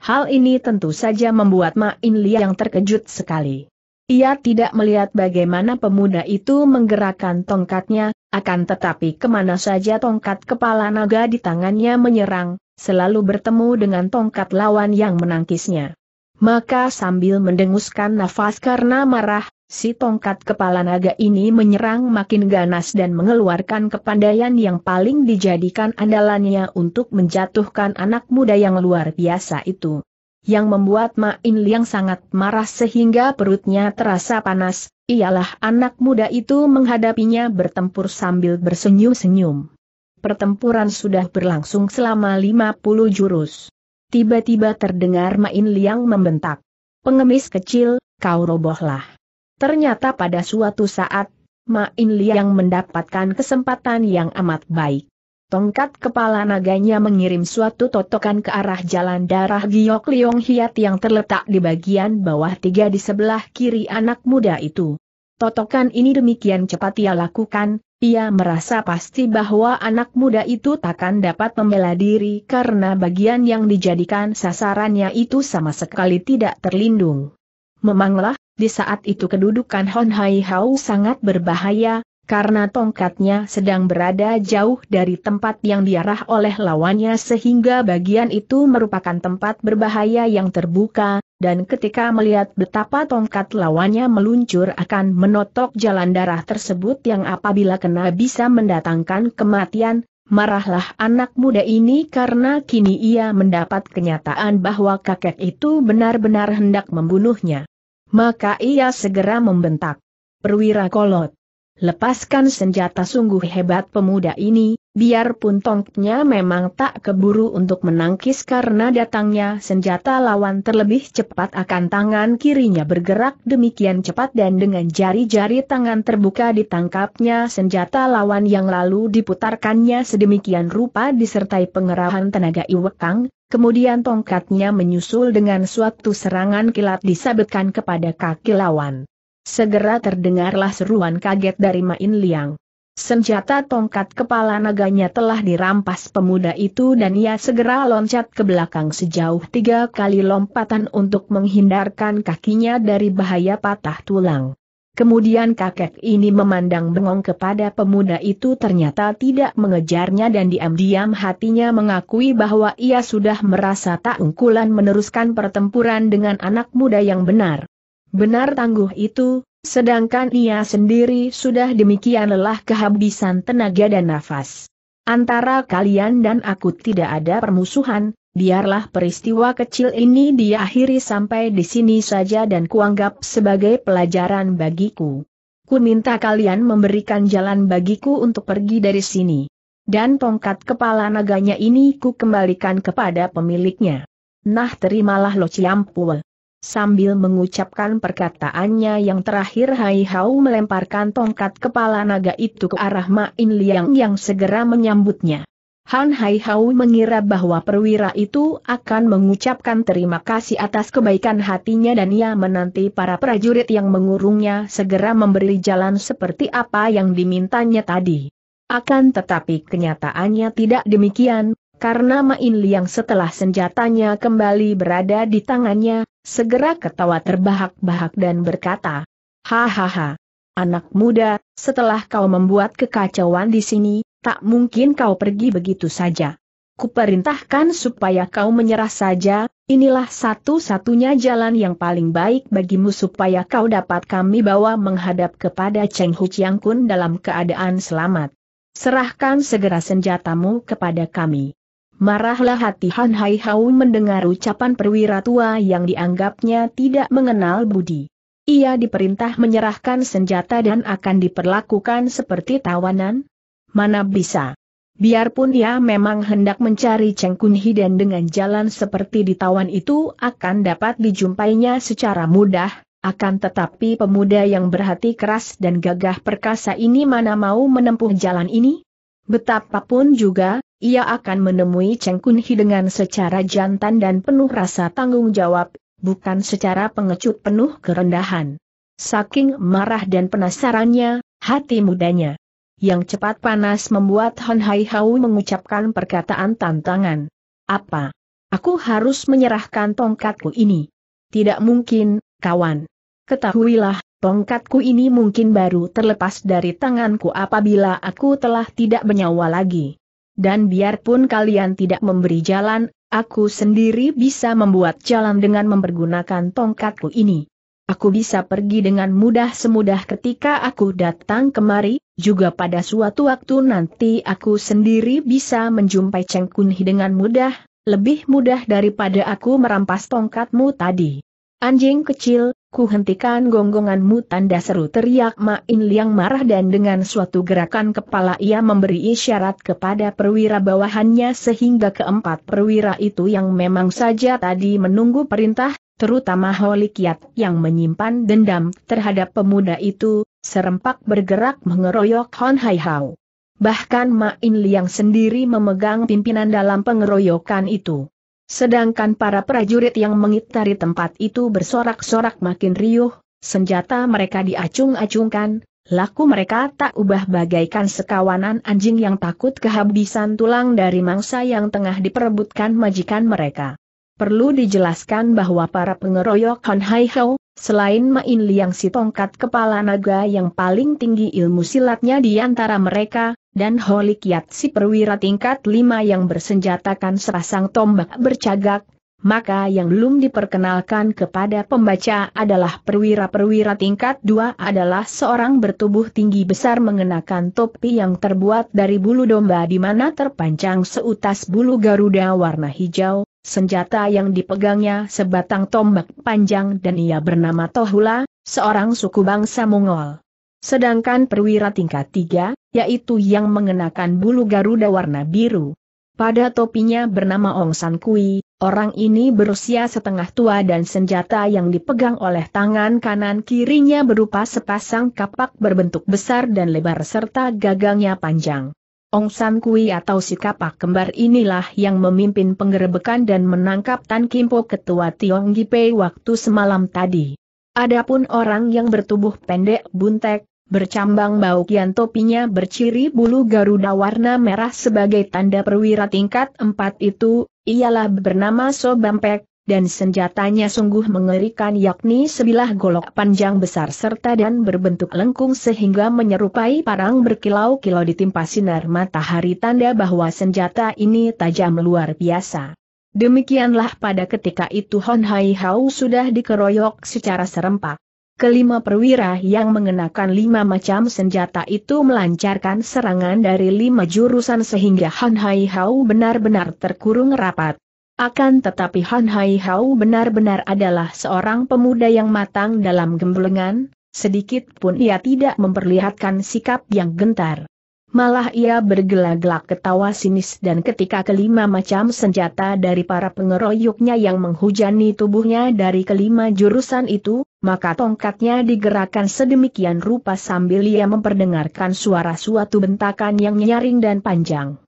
Hal ini tentu saja membuat Ma In Liang terkejut sekali. Ia tidak melihat bagaimana pemuda itu menggerakkan tongkatnya, akan tetapi kemana saja tongkat kepala naga di tangannya menyerang, selalu bertemu dengan tongkat lawan yang menangkisnya. Maka sambil mendenguskan nafas karena marah, Si tongkat kepala naga ini menyerang makin ganas dan mengeluarkan kepandaian yang paling dijadikan andalannya untuk menjatuhkan anak muda yang luar biasa itu. Yang membuat Ma In Liang sangat marah sehingga perutnya terasa panas, ialah anak muda itu menghadapinya bertempur sambil bersenyum-senyum. Pertempuran sudah berlangsung selama 50 jurus. Tiba-tiba terdengar Ma In Liang membentak. Pengemis kecil, kau robohlah. Ternyata pada suatu saat, Ma In Liang mendapatkan kesempatan yang amat baik. Tongkat kepala naganya mengirim suatu totokan ke arah jalan darah Giok Liong Hiat yang terletak di bagian bawah tiga di sebelah kiri anak muda itu. Totokan ini demikian cepat ia lakukan, ia merasa pasti bahwa anak muda itu takkan dapat membela diri karena bagian yang dijadikan sasarannya itu sama sekali tidak terlindung. Memanglah, di saat itu kedudukan Hon Hai Hao sangat berbahaya, karena tongkatnya sedang berada jauh dari tempat yang diarah oleh lawannya sehingga bagian itu merupakan tempat berbahaya yang terbuka, dan ketika melihat betapa tongkat lawannya meluncur akan menotok jalan darah tersebut yang apabila kena bisa mendatangkan kematian, marahlah anak muda ini karena kini ia mendapat kenyataan bahwa kakek itu benar-benar hendak membunuhnya. Maka ia segera membentak. Perwira kolot. Lepaskan senjata sungguh hebat pemuda ini, Biarpun tongknya memang tak keburu untuk menangkis karena datangnya senjata lawan terlebih cepat akan tangan kirinya bergerak demikian cepat dan dengan jari-jari tangan terbuka ditangkapnya senjata lawan yang lalu diputarkannya sedemikian rupa disertai pengerahan tenaga iwekang, kemudian tongkatnya menyusul dengan suatu serangan kilat disabetkan kepada kaki lawan. Segera terdengarlah seruan kaget dari Main Liang. Senjata tongkat kepala naganya telah dirampas pemuda itu dan ia segera loncat ke belakang sejauh tiga kali lompatan untuk menghindarkan kakinya dari bahaya patah tulang. Kemudian kakek ini memandang bengong kepada pemuda itu ternyata tidak mengejarnya dan diam-diam hatinya mengakui bahwa ia sudah merasa tak ungkulan meneruskan pertempuran dengan anak muda yang benar. Benar tangguh itu, Sedangkan ia sendiri sudah demikian lelah kehabisan tenaga dan nafas. Antara kalian dan aku tidak ada permusuhan, biarlah peristiwa kecil ini diakhiri sampai di sini saja dan kuanggap sebagai pelajaran bagiku. Ku minta kalian memberikan jalan bagiku untuk pergi dari sini. Dan tongkat kepala naganya ini ku kembalikan kepada pemiliknya. Nah terimalah lo ciampul. Sambil mengucapkan perkataannya yang terakhir Hai Hao melemparkan tongkat kepala naga itu ke arah Ma In Liang yang segera menyambutnya. Han Hai Hao mengira bahwa perwira itu akan mengucapkan terima kasih atas kebaikan hatinya dan ia menanti para prajurit yang mengurungnya segera memberi jalan seperti apa yang dimintanya tadi. Akan tetapi kenyataannya tidak demikian, karena Ma In Liang setelah senjatanya kembali berada di tangannya, segera ketawa terbahak-bahak dan berkata, Hahaha, anak muda, setelah kau membuat kekacauan di sini, tak mungkin kau pergi begitu saja. Kuperintahkan supaya kau menyerah saja, inilah satu-satunya jalan yang paling baik bagimu supaya kau dapat kami bawa menghadap kepada Cheng Hu Chiang Kun dalam keadaan selamat. Serahkan segera senjatamu kepada kami. Marahlah hati Han Hai Hau mendengar ucapan perwira tua yang dianggapnya tidak mengenal budi. Ia diperintah menyerahkan senjata dan akan diperlakukan seperti tawanan? Mana bisa. Biarpun ia memang hendak mencari Cheng Kun Hi dan dengan jalan seperti ditawan itu akan dapat dijumpainya secara mudah, akan tetapi pemuda yang berhati keras dan gagah perkasa ini mana mau menempuh jalan ini? Betapapun juga, ia akan menemui Cheng Kunhi dengan secara jantan dan penuh rasa tanggung jawab, bukan secara pengecut penuh kerendahan. Saking marah dan penasarannya, hati mudanya yang cepat panas membuat Han Hai Hao mengucapkan perkataan tantangan. Apa? Aku harus menyerahkan tongkatku ini. Tidak mungkin, kawan. Ketahuilah, tongkatku ini mungkin baru terlepas dari tanganku apabila aku telah tidak bernyawa lagi. Dan biarpun kalian tidak memberi jalan, aku sendiri bisa membuat jalan dengan mempergunakan tongkatku ini. Aku bisa pergi dengan mudah semudah ketika aku datang kemari, juga pada suatu waktu nanti aku sendiri bisa menjumpai Cheng Kunhi dengan mudah, lebih mudah daripada aku merampas tongkatmu tadi. Anjing kecil, Ku hentikan gonggonganmu tanda seru teriak Ma In Liang marah dan dengan suatu gerakan kepala ia memberi isyarat kepada perwira bawahannya sehingga keempat perwira itu yang memang saja tadi menunggu perintah, terutama Holikiat yang menyimpan dendam terhadap pemuda itu, serempak bergerak mengeroyok Hon Hai Hao. Bahkan Ma In Liang sendiri memegang pimpinan dalam pengeroyokan itu. Sedangkan para prajurit yang mengitari tempat itu bersorak-sorak makin riuh, senjata mereka diacung-acungkan, laku mereka tak ubah bagaikan sekawanan anjing yang takut kehabisan tulang dari mangsa yang tengah diperebutkan majikan mereka. Perlu dijelaskan bahwa para pengeroyok Han Hai Selain Main Liang si tongkat kepala naga yang paling tinggi ilmu silatnya di antara mereka, dan Holy Kiat si perwira tingkat lima yang bersenjatakan sepasang tombak bercagak, maka yang belum diperkenalkan kepada pembaca adalah perwira-perwira tingkat dua adalah seorang bertubuh tinggi besar mengenakan topi yang terbuat dari bulu domba di mana terpanjang seutas bulu garuda warna hijau, Senjata yang dipegangnya sebatang tombak panjang dan ia bernama Tohula, seorang suku bangsa Mongol. Sedangkan perwira tingkat tiga, yaitu yang mengenakan bulu Garuda warna biru. Pada topinya bernama Ong San Kui, orang ini berusia setengah tua dan senjata yang dipegang oleh tangan kanan kirinya berupa sepasang kapak berbentuk besar dan lebar serta gagangnya panjang. Ong San Kui atau si kapak kembar inilah yang memimpin penggerebekan dan menangkap Tan Kim Po ketua Tiong Gipei waktu semalam tadi. Adapun orang yang bertubuh pendek buntek, bercambang bau kian topinya berciri bulu garuda warna merah sebagai tanda perwira tingkat 4 itu, ialah bernama So Bampek, dan senjatanya sungguh mengerikan yakni sebilah golok panjang besar serta dan berbentuk lengkung sehingga menyerupai parang berkilau-kilau ditimpa sinar matahari tanda bahwa senjata ini tajam luar biasa. Demikianlah pada ketika itu Hon Hai Hao sudah dikeroyok secara serempak. Kelima perwira yang mengenakan lima macam senjata itu melancarkan serangan dari lima jurusan sehingga Han Hai Hao benar-benar terkurung rapat. Akan tetapi Han Hai Hao benar-benar adalah seorang pemuda yang matang dalam gemblengan, sedikit pun ia tidak memperlihatkan sikap yang gentar. Malah ia bergelak-gelak ketawa sinis dan ketika kelima macam senjata dari para pengeroyoknya yang menghujani tubuhnya dari kelima jurusan itu, maka tongkatnya digerakkan sedemikian rupa sambil ia memperdengarkan suara suatu bentakan yang nyaring dan panjang.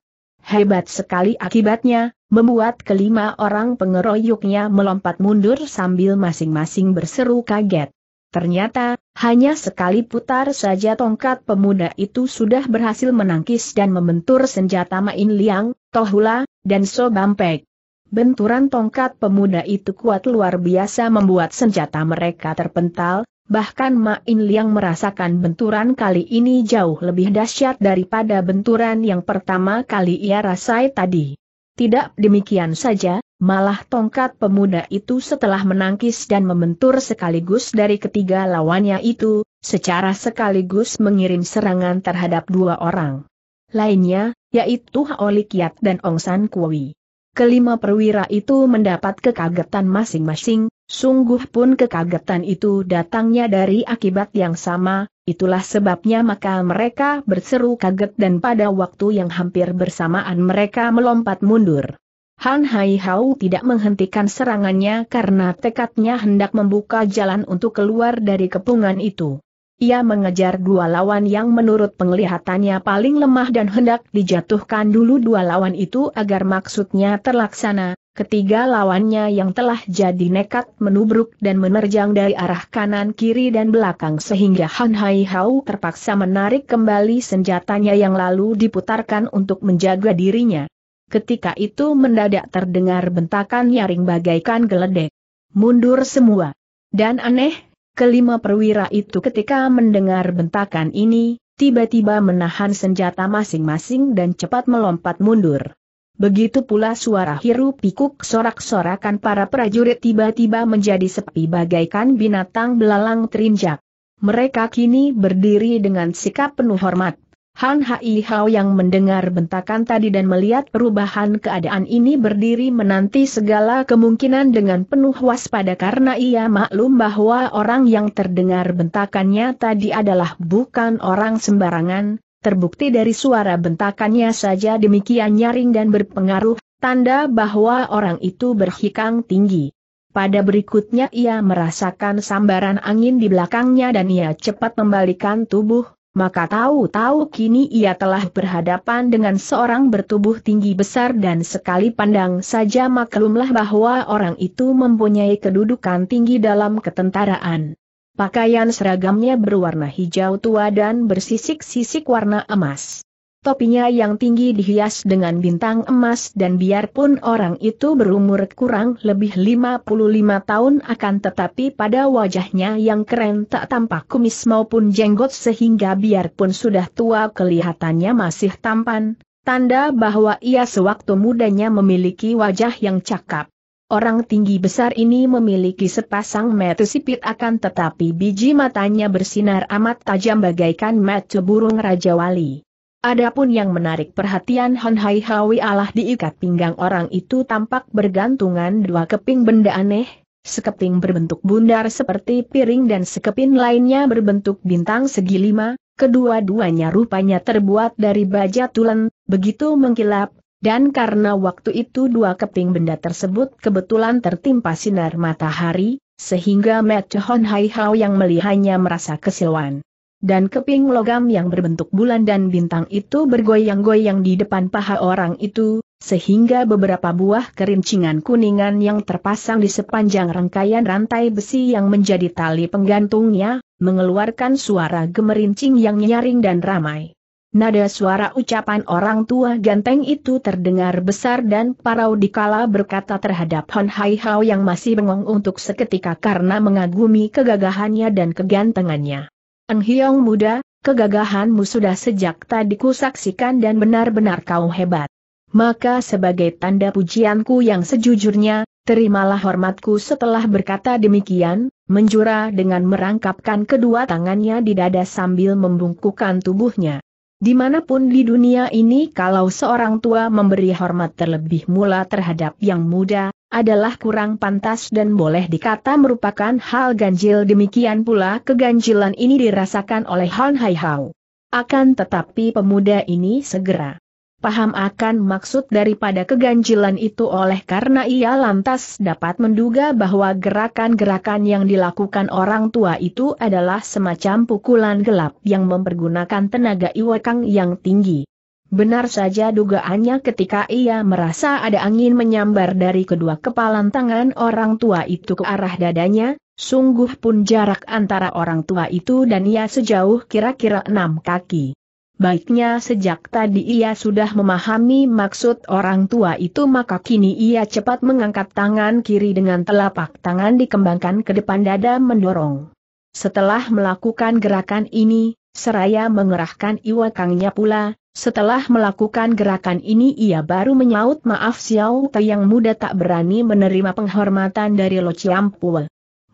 Hebat sekali akibatnya, membuat kelima orang pengeroyoknya melompat mundur sambil masing-masing berseru kaget. Ternyata, hanya sekali putar saja tongkat pemuda itu sudah berhasil menangkis dan membentur senjata Main Liang, Tohula, dan Sobampek. Benturan tongkat pemuda itu kuat luar biasa membuat senjata mereka terpental, bahkan Main Liang merasakan benturan kali ini jauh lebih dahsyat daripada benturan yang pertama kali ia rasai tadi. Tidak demikian saja, malah tongkat pemuda itu setelah menangkis dan membentur sekaligus dari ketiga lawannya itu, secara sekaligus mengirim serangan terhadap dua orang lainnya, yaitu Haolikiat dan Ong San Kui. Kelima perwira itu mendapat kekagetan masing-masing, sungguh pun kekagetan itu datangnya dari akibat yang sama, Itulah sebabnya maka mereka berseru kaget dan pada waktu yang hampir bersamaan mereka melompat mundur. Han Hai Hao tidak menghentikan serangannya karena tekadnya hendak membuka jalan untuk keluar dari kepungan itu. Ia mengejar dua lawan yang menurut penglihatannya paling lemah dan hendak dijatuhkan dulu dua lawan itu agar maksudnya terlaksana, Ketiga lawannya yang telah jadi nekat menubruk dan menerjang dari arah kanan kiri dan belakang sehingga Han Hai Hao terpaksa menarik kembali senjatanya yang lalu diputarkan untuk menjaga dirinya. Ketika itu mendadak terdengar bentakan nyaring bagaikan geledek. Mundur semua. Dan aneh, kelima perwira itu ketika mendengar bentakan ini, tiba-tiba menahan senjata masing-masing dan cepat melompat mundur. Begitu pula suara hiru pikuk sorak-sorakan para prajurit tiba-tiba menjadi sepi bagaikan binatang belalang terinjak. Mereka kini berdiri dengan sikap penuh hormat. Han Hai Hao yang mendengar bentakan tadi dan melihat perubahan keadaan ini berdiri menanti segala kemungkinan dengan penuh waspada karena ia maklum bahwa orang yang terdengar bentakannya tadi adalah bukan orang sembarangan, Terbukti dari suara bentakannya saja demikian nyaring dan berpengaruh, tanda bahwa orang itu berhikang tinggi. Pada berikutnya ia merasakan sambaran angin di belakangnya dan ia cepat membalikan tubuh, maka tahu-tahu kini ia telah berhadapan dengan seorang bertubuh tinggi besar dan sekali pandang saja maklumlah bahwa orang itu mempunyai kedudukan tinggi dalam ketentaraan. Pakaian seragamnya berwarna hijau tua dan bersisik-sisik warna emas. Topinya yang tinggi dihias dengan bintang emas dan biarpun orang itu berumur kurang lebih 55 tahun akan tetapi pada wajahnya yang keren tak tampak kumis maupun jenggot sehingga biarpun sudah tua kelihatannya masih tampan, tanda bahwa ia sewaktu mudanya memiliki wajah yang cakap. Orang tinggi besar ini memiliki sepasang mata sipit akan tetapi biji matanya bersinar amat tajam bagaikan mata burung Raja Wali. Adapun yang menarik perhatian Hon Hai Hawi Allah diikat pinggang orang itu tampak bergantungan dua keping benda aneh, sekeping berbentuk bundar seperti piring dan sekeping lainnya berbentuk bintang segi lima, kedua-duanya rupanya terbuat dari baja tulen, begitu mengkilap, dan karena waktu itu dua keping benda tersebut kebetulan tertimpa sinar matahari, sehingga Mechon Hai Hao yang melihatnya merasa kesilauan. Dan keping logam yang berbentuk bulan dan bintang itu bergoyang-goyang di depan paha orang itu, sehingga beberapa buah kerincingan kuningan yang terpasang di sepanjang rangkaian rantai besi yang menjadi tali penggantungnya, mengeluarkan suara gemerincing yang nyaring dan ramai. Nada suara ucapan orang tua ganteng itu terdengar besar dan parau dikala berkata terhadap Hon Hai Hao yang masih bengong untuk seketika karena mengagumi kegagahannya dan kegantengannya. Eng Hiong muda, kegagahanmu sudah sejak tadi kusaksikan dan benar-benar kau hebat. Maka sebagai tanda pujianku yang sejujurnya, terimalah hormatku setelah berkata demikian, menjura dengan merangkapkan kedua tangannya di dada sambil membungkukkan tubuhnya. Dimanapun di dunia ini kalau seorang tua memberi hormat terlebih mula terhadap yang muda, adalah kurang pantas dan boleh dikata merupakan hal ganjil demikian pula keganjilan ini dirasakan oleh Han Hai Hao. Akan tetapi pemuda ini segera paham akan maksud daripada keganjilan itu oleh karena ia lantas dapat menduga bahwa gerakan-gerakan yang dilakukan orang tua itu adalah semacam pukulan gelap yang mempergunakan tenaga iwakang yang tinggi. Benar saja dugaannya ketika ia merasa ada angin menyambar dari kedua kepalan tangan orang tua itu ke arah dadanya, sungguh pun jarak antara orang tua itu dan ia sejauh kira-kira enam kaki. Baiknya sejak tadi ia sudah memahami maksud orang tua itu maka kini ia cepat mengangkat tangan kiri dengan telapak tangan dikembangkan ke depan dada mendorong. Setelah melakukan gerakan ini, seraya mengerahkan iwakangnya pula, setelah melakukan gerakan ini ia baru menyaut maaf Xiao Te yang muda tak berani menerima penghormatan dari Lo Chiampul.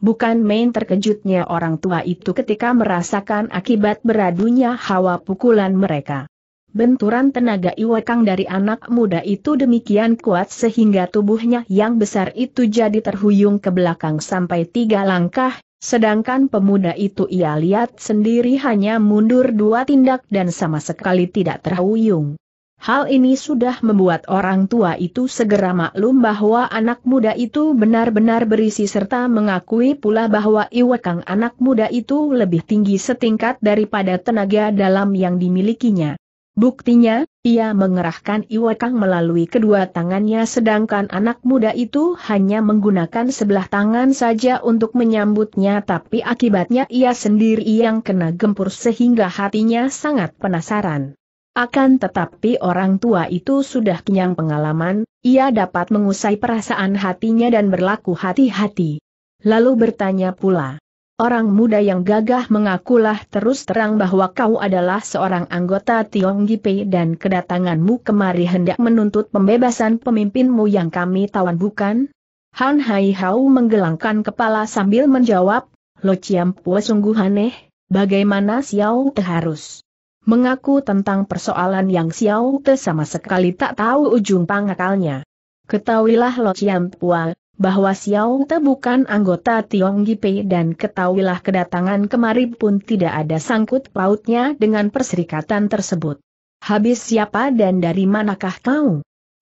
Bukan main terkejutnya orang tua itu ketika merasakan akibat beradunya hawa pukulan mereka. Benturan tenaga iwakang dari anak muda itu demikian kuat sehingga tubuhnya yang besar itu jadi terhuyung ke belakang sampai tiga langkah, sedangkan pemuda itu ia lihat sendiri hanya mundur dua tindak dan sama sekali tidak terhuyung. Hal ini sudah membuat orang tua itu segera maklum bahwa anak muda itu benar-benar berisi serta mengakui pula bahwa iwakang anak muda itu lebih tinggi setingkat daripada tenaga dalam yang dimilikinya. Buktinya, ia mengerahkan iwakang melalui kedua tangannya sedangkan anak muda itu hanya menggunakan sebelah tangan saja untuk menyambutnya tapi akibatnya ia sendiri yang kena gempur sehingga hatinya sangat penasaran. Akan tetapi orang tua itu sudah kenyang pengalaman, ia dapat mengusai perasaan hatinya dan berlaku hati-hati. Lalu bertanya pula. Orang muda yang gagah mengakulah terus terang bahwa kau adalah seorang anggota Tiong Gipe dan kedatanganmu kemari hendak menuntut pembebasan pemimpinmu yang kami tawan bukan? Han Hai Hao menggelangkan kepala sambil menjawab, Lo Chiam Pua sungguh aneh, bagaimana Xiao Te harus? mengaku tentang persoalan yang Xiao Te sama sekali tak tahu ujung pangkalnya. Ketahuilah Lo Chiam Pua, bahwa Xiao Te bukan anggota Tiong Gipe dan ketahuilah kedatangan kemari pun tidak ada sangkut pautnya dengan perserikatan tersebut. Habis siapa dan dari manakah kau?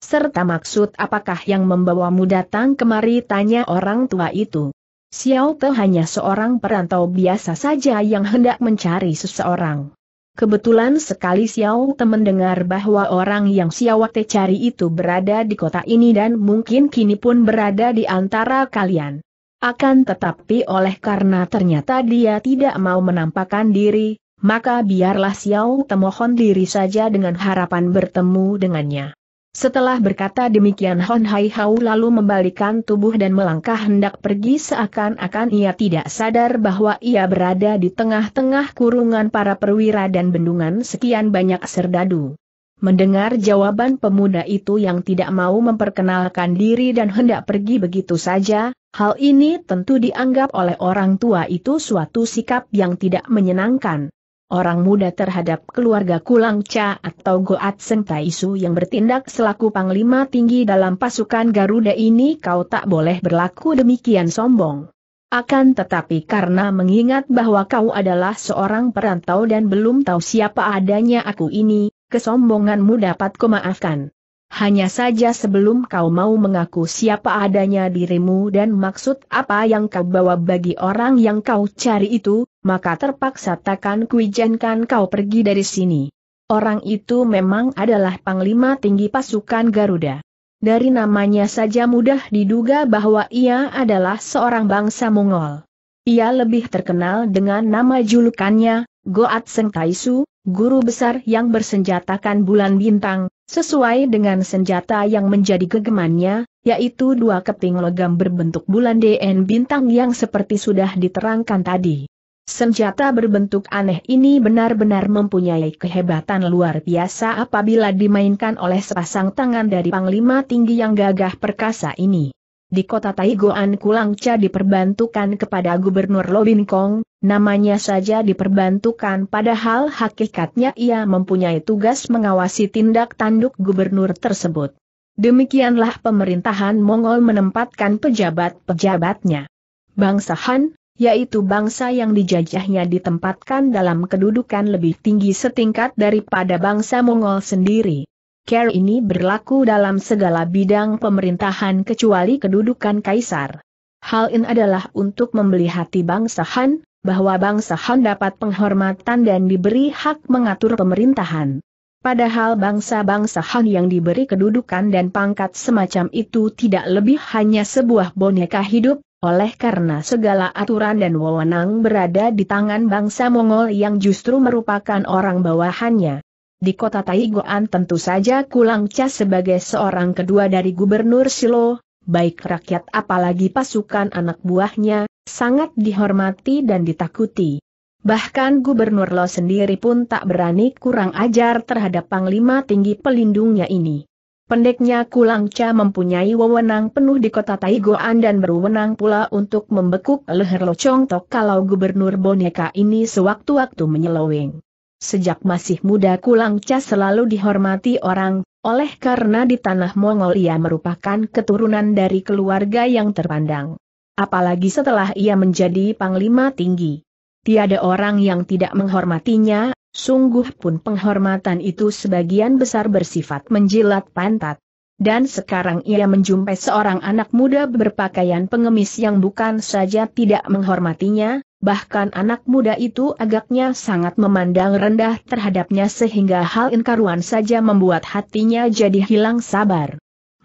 Serta maksud apakah yang membawamu datang kemari tanya orang tua itu. Xiao Te hanya seorang perantau biasa saja yang hendak mencari seseorang. Kebetulan sekali Xiao Te mendengar bahwa orang yang Xiao Te cari itu berada di kota ini dan mungkin kini pun berada di antara kalian. Akan tetapi oleh karena ternyata dia tidak mau menampakkan diri, maka biarlah Xiao Te mohon diri saja dengan harapan bertemu dengannya. Setelah berkata demikian Hon Hai Hau lalu membalikan tubuh dan melangkah hendak pergi seakan-akan ia tidak sadar bahwa ia berada di tengah-tengah kurungan para perwira dan bendungan sekian banyak serdadu. Mendengar jawaban pemuda itu yang tidak mau memperkenalkan diri dan hendak pergi begitu saja, hal ini tentu dianggap oleh orang tua itu suatu sikap yang tidak menyenangkan orang muda terhadap keluarga Kulang Cha atau Goat Su yang bertindak selaku panglima tinggi dalam pasukan Garuda ini kau tak boleh berlaku demikian sombong. Akan tetapi karena mengingat bahwa kau adalah seorang perantau dan belum tahu siapa adanya aku ini, kesombonganmu dapat kumaafkan. Hanya saja sebelum kau mau mengaku siapa adanya dirimu dan maksud apa yang kau bawa bagi orang yang kau cari itu, maka terpaksa takkan kuizinkan kau pergi dari sini. Orang itu memang adalah Panglima Tinggi Pasukan Garuda. Dari namanya saja mudah diduga bahwa ia adalah seorang bangsa Mongol. Ia lebih terkenal dengan nama julukannya, Goat Seng Taisu, guru besar yang bersenjatakan bulan bintang, Sesuai dengan senjata yang menjadi gegemannya, yaitu dua keping logam berbentuk bulan DN bintang yang seperti sudah diterangkan tadi. Senjata berbentuk aneh ini benar-benar mempunyai kehebatan luar biasa apabila dimainkan oleh sepasang tangan dari panglima tinggi yang gagah perkasa ini di kota Taigoan Kulangca diperbantukan kepada Gubernur Lobin Kong, namanya saja diperbantukan padahal hakikatnya ia mempunyai tugas mengawasi tindak tanduk gubernur tersebut. Demikianlah pemerintahan Mongol menempatkan pejabat-pejabatnya. Bangsa Han, yaitu bangsa yang dijajahnya ditempatkan dalam kedudukan lebih tinggi setingkat daripada bangsa Mongol sendiri care ini berlaku dalam segala bidang pemerintahan kecuali kedudukan kaisar. Hal ini adalah untuk membeli hati bangsa Han, bahwa bangsa Han dapat penghormatan dan diberi hak mengatur pemerintahan. Padahal bangsa-bangsa Han yang diberi kedudukan dan pangkat semacam itu tidak lebih hanya sebuah boneka hidup, oleh karena segala aturan dan wewenang berada di tangan bangsa Mongol yang justru merupakan orang bawahannya. Di kota Taigoan tentu saja Kulang Cha sebagai seorang kedua dari Gubernur Silo, baik rakyat apalagi pasukan anak buahnya, sangat dihormati dan ditakuti. Bahkan Gubernur Lo sendiri pun tak berani kurang ajar terhadap Panglima Tinggi Pelindungnya ini. Pendeknya Kulang Kulangca mempunyai wewenang penuh di kota Taigoan dan berwenang pula untuk membekuk leher Tok kalau gubernur boneka ini sewaktu-waktu menyeloweng. Sejak masih muda Kulangca selalu dihormati orang, oleh karena di tanah Mongol ia merupakan keturunan dari keluarga yang terpandang. Apalagi setelah ia menjadi panglima tinggi. Tiada orang yang tidak menghormatinya, sungguh pun penghormatan itu sebagian besar bersifat menjilat pantat. Dan sekarang ia menjumpai seorang anak muda berpakaian pengemis yang bukan saja tidak menghormatinya, bahkan anak muda itu agaknya sangat memandang rendah terhadapnya sehingga hal inkaruan saja membuat hatinya jadi hilang sabar.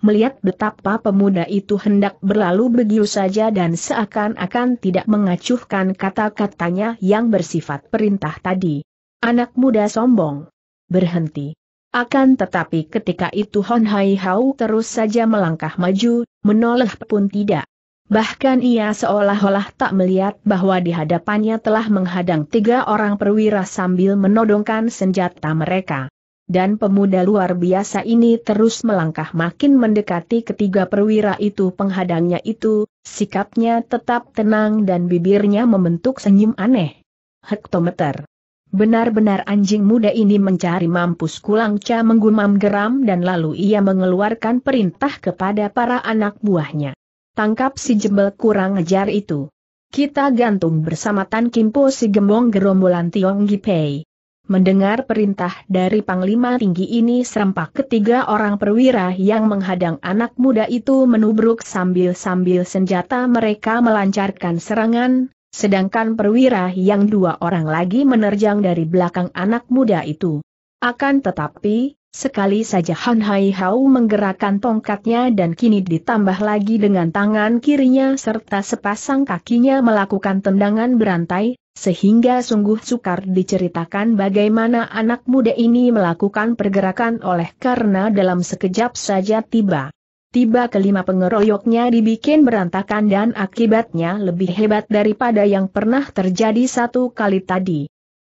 Melihat betapa pemuda itu hendak berlalu begitu saja dan seakan-akan tidak mengacuhkan kata-katanya yang bersifat perintah tadi. Anak muda sombong. Berhenti. Akan tetapi ketika itu Hon Hai Hau terus saja melangkah maju, menoleh pun tidak. Bahkan ia seolah-olah tak melihat bahwa di hadapannya telah menghadang tiga orang perwira sambil menodongkan senjata mereka. Dan pemuda luar biasa ini terus melangkah makin mendekati ketiga perwira itu penghadangnya itu, sikapnya tetap tenang dan bibirnya membentuk senyum aneh. Hektometer. Benar-benar anjing muda ini mencari mampus kulangca menggumam geram dan lalu ia mengeluarkan perintah kepada para anak buahnya tangkap si jebel kurang ajar itu. Kita gantung bersama Tan Kimpo si gembong gerombolan Tiong Gipei. Mendengar perintah dari Panglima Tinggi ini serempak ketiga orang perwira yang menghadang anak muda itu menubruk sambil-sambil senjata mereka melancarkan serangan, sedangkan perwira yang dua orang lagi menerjang dari belakang anak muda itu. Akan tetapi, Sekali saja Han Hai Hao menggerakkan tongkatnya dan kini ditambah lagi dengan tangan kirinya serta sepasang kakinya melakukan tendangan berantai, sehingga sungguh sukar diceritakan bagaimana anak muda ini melakukan pergerakan oleh karena dalam sekejap saja tiba. Tiba kelima pengeroyoknya dibikin berantakan dan akibatnya lebih hebat daripada yang pernah terjadi satu kali tadi.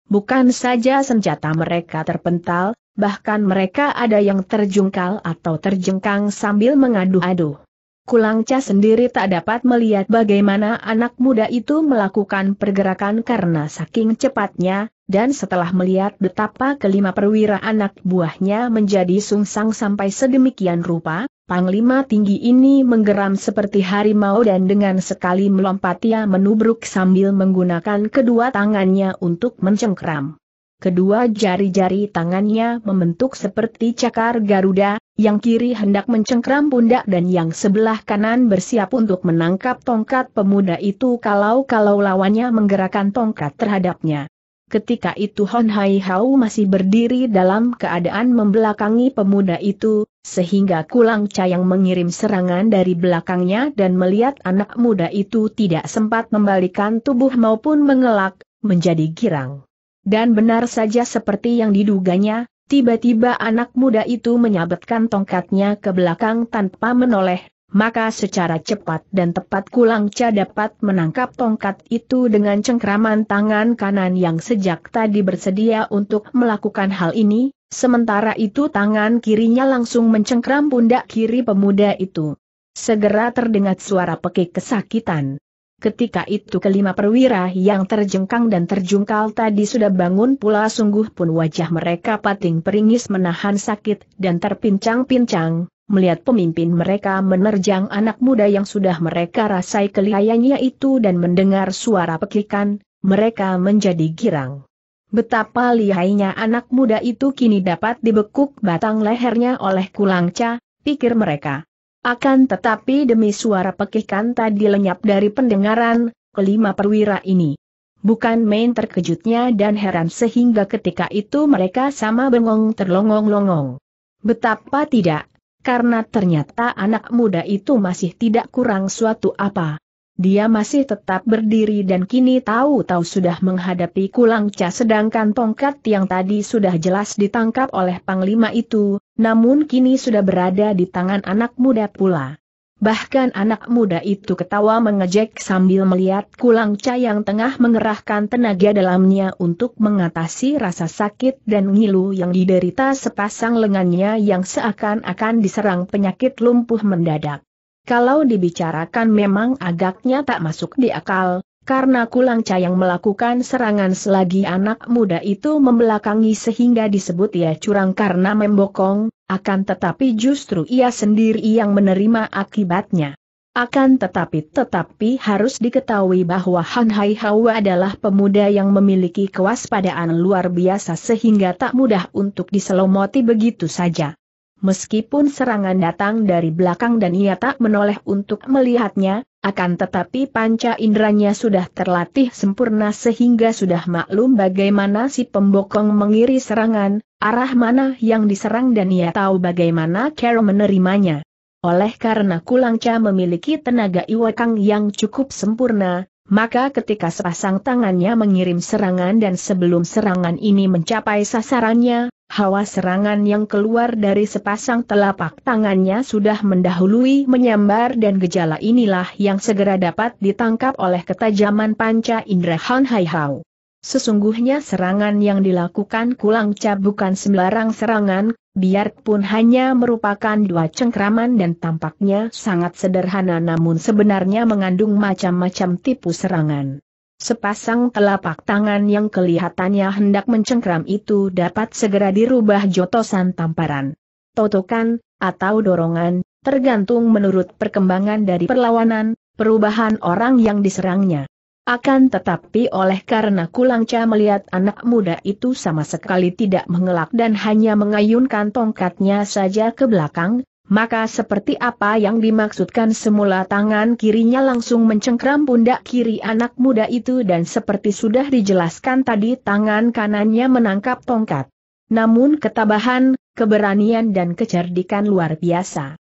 Bukan saja senjata mereka terpental, bahkan mereka ada yang terjungkal atau terjengkang sambil mengadu-adu. Kulangca sendiri tak dapat melihat bagaimana anak muda itu melakukan pergerakan karena saking cepatnya, dan setelah melihat betapa kelima perwira anak buahnya menjadi sungsang sampai sedemikian rupa, Panglima tinggi ini menggeram seperti harimau dan dengan sekali melompat ia menubruk sambil menggunakan kedua tangannya untuk mencengkram kedua jari-jari tangannya membentuk seperti cakar Garuda, yang kiri hendak mencengkram pundak dan yang sebelah kanan bersiap untuk menangkap tongkat pemuda itu kalau-kalau lawannya menggerakkan tongkat terhadapnya. Ketika itu Hon Hai Hao masih berdiri dalam keadaan membelakangi pemuda itu, sehingga Kulang Cayang mengirim serangan dari belakangnya dan melihat anak muda itu tidak sempat membalikan tubuh maupun mengelak, menjadi girang. Dan benar saja seperti yang diduganya, tiba-tiba anak muda itu menyabetkan tongkatnya ke belakang tanpa menoleh, maka secara cepat dan tepat Kulangca dapat menangkap tongkat itu dengan cengkraman tangan kanan yang sejak tadi bersedia untuk melakukan hal ini, sementara itu tangan kirinya langsung mencengkram pundak kiri pemuda itu. Segera terdengar suara pekik kesakitan. Ketika itu kelima perwira yang terjengkang dan terjungkal tadi sudah bangun pula sungguh pun wajah mereka pating peringis menahan sakit dan terpincang-pincang, melihat pemimpin mereka menerjang anak muda yang sudah mereka rasai kelihayannya itu dan mendengar suara pekikan, mereka menjadi girang. Betapa lihainya anak muda itu kini dapat dibekuk batang lehernya oleh kulangca, pikir mereka. Akan tetapi demi suara pekik tadi lenyap dari pendengaran, kelima perwira ini. Bukan main terkejutnya dan heran sehingga ketika itu mereka sama bengong terlongong-longong. Betapa tidak, karena ternyata anak muda itu masih tidak kurang suatu apa. Dia masih tetap berdiri dan kini tahu-tahu sudah menghadapi Kulangca sedangkan tongkat yang tadi sudah jelas ditangkap oleh Panglima itu, namun kini sudah berada di tangan anak muda pula. Bahkan anak muda itu ketawa mengejek sambil melihat Kulangca yang tengah mengerahkan tenaga dalamnya untuk mengatasi rasa sakit dan ngilu yang diderita sepasang lengannya yang seakan-akan diserang penyakit lumpuh mendadak. Kalau dibicarakan memang agaknya tak masuk di akal, karena Kulang Cayang melakukan serangan selagi anak muda itu membelakangi sehingga disebut ia curang karena membokong, akan tetapi justru ia sendiri yang menerima akibatnya. Akan tetapi tetapi harus diketahui bahwa Han Hai adalah pemuda yang memiliki kewaspadaan luar biasa sehingga tak mudah untuk diselomoti begitu saja. Meskipun serangan datang dari belakang dan ia tak menoleh untuk melihatnya, akan tetapi panca inderanya sudah terlatih sempurna sehingga sudah maklum bagaimana si pembokong mengiri serangan, arah mana yang diserang dan ia tahu bagaimana Carol menerimanya. Oleh karena Kulangca memiliki tenaga iwakang yang cukup sempurna, maka ketika sepasang tangannya mengirim serangan dan sebelum serangan ini mencapai sasarannya, Hawa serangan yang keluar dari sepasang telapak tangannya sudah mendahului menyambar dan gejala inilah yang segera dapat ditangkap oleh ketajaman panca indera Han Hai Hao. Sesungguhnya serangan yang dilakukan Kulang Ca bukan sembarang serangan, biarpun hanya merupakan dua cengkraman dan tampaknya sangat sederhana namun sebenarnya mengandung macam-macam tipu serangan. Sepasang telapak tangan yang kelihatannya hendak mencengkram itu dapat segera dirubah jotosan tamparan. Totokan, atau dorongan, tergantung menurut perkembangan dari perlawanan, perubahan orang yang diserangnya. Akan tetapi oleh karena Kulangca melihat anak muda itu sama sekali tidak mengelak dan hanya mengayunkan tongkatnya saja ke belakang, maka seperti apa yang dimaksudkan semula tangan kirinya langsung mencengkram pundak kiri anak muda itu dan seperti sudah dijelaskan tadi tangan kanannya menangkap tongkat. Namun ketabahan, keberanian dan kecerdikan luar biasa.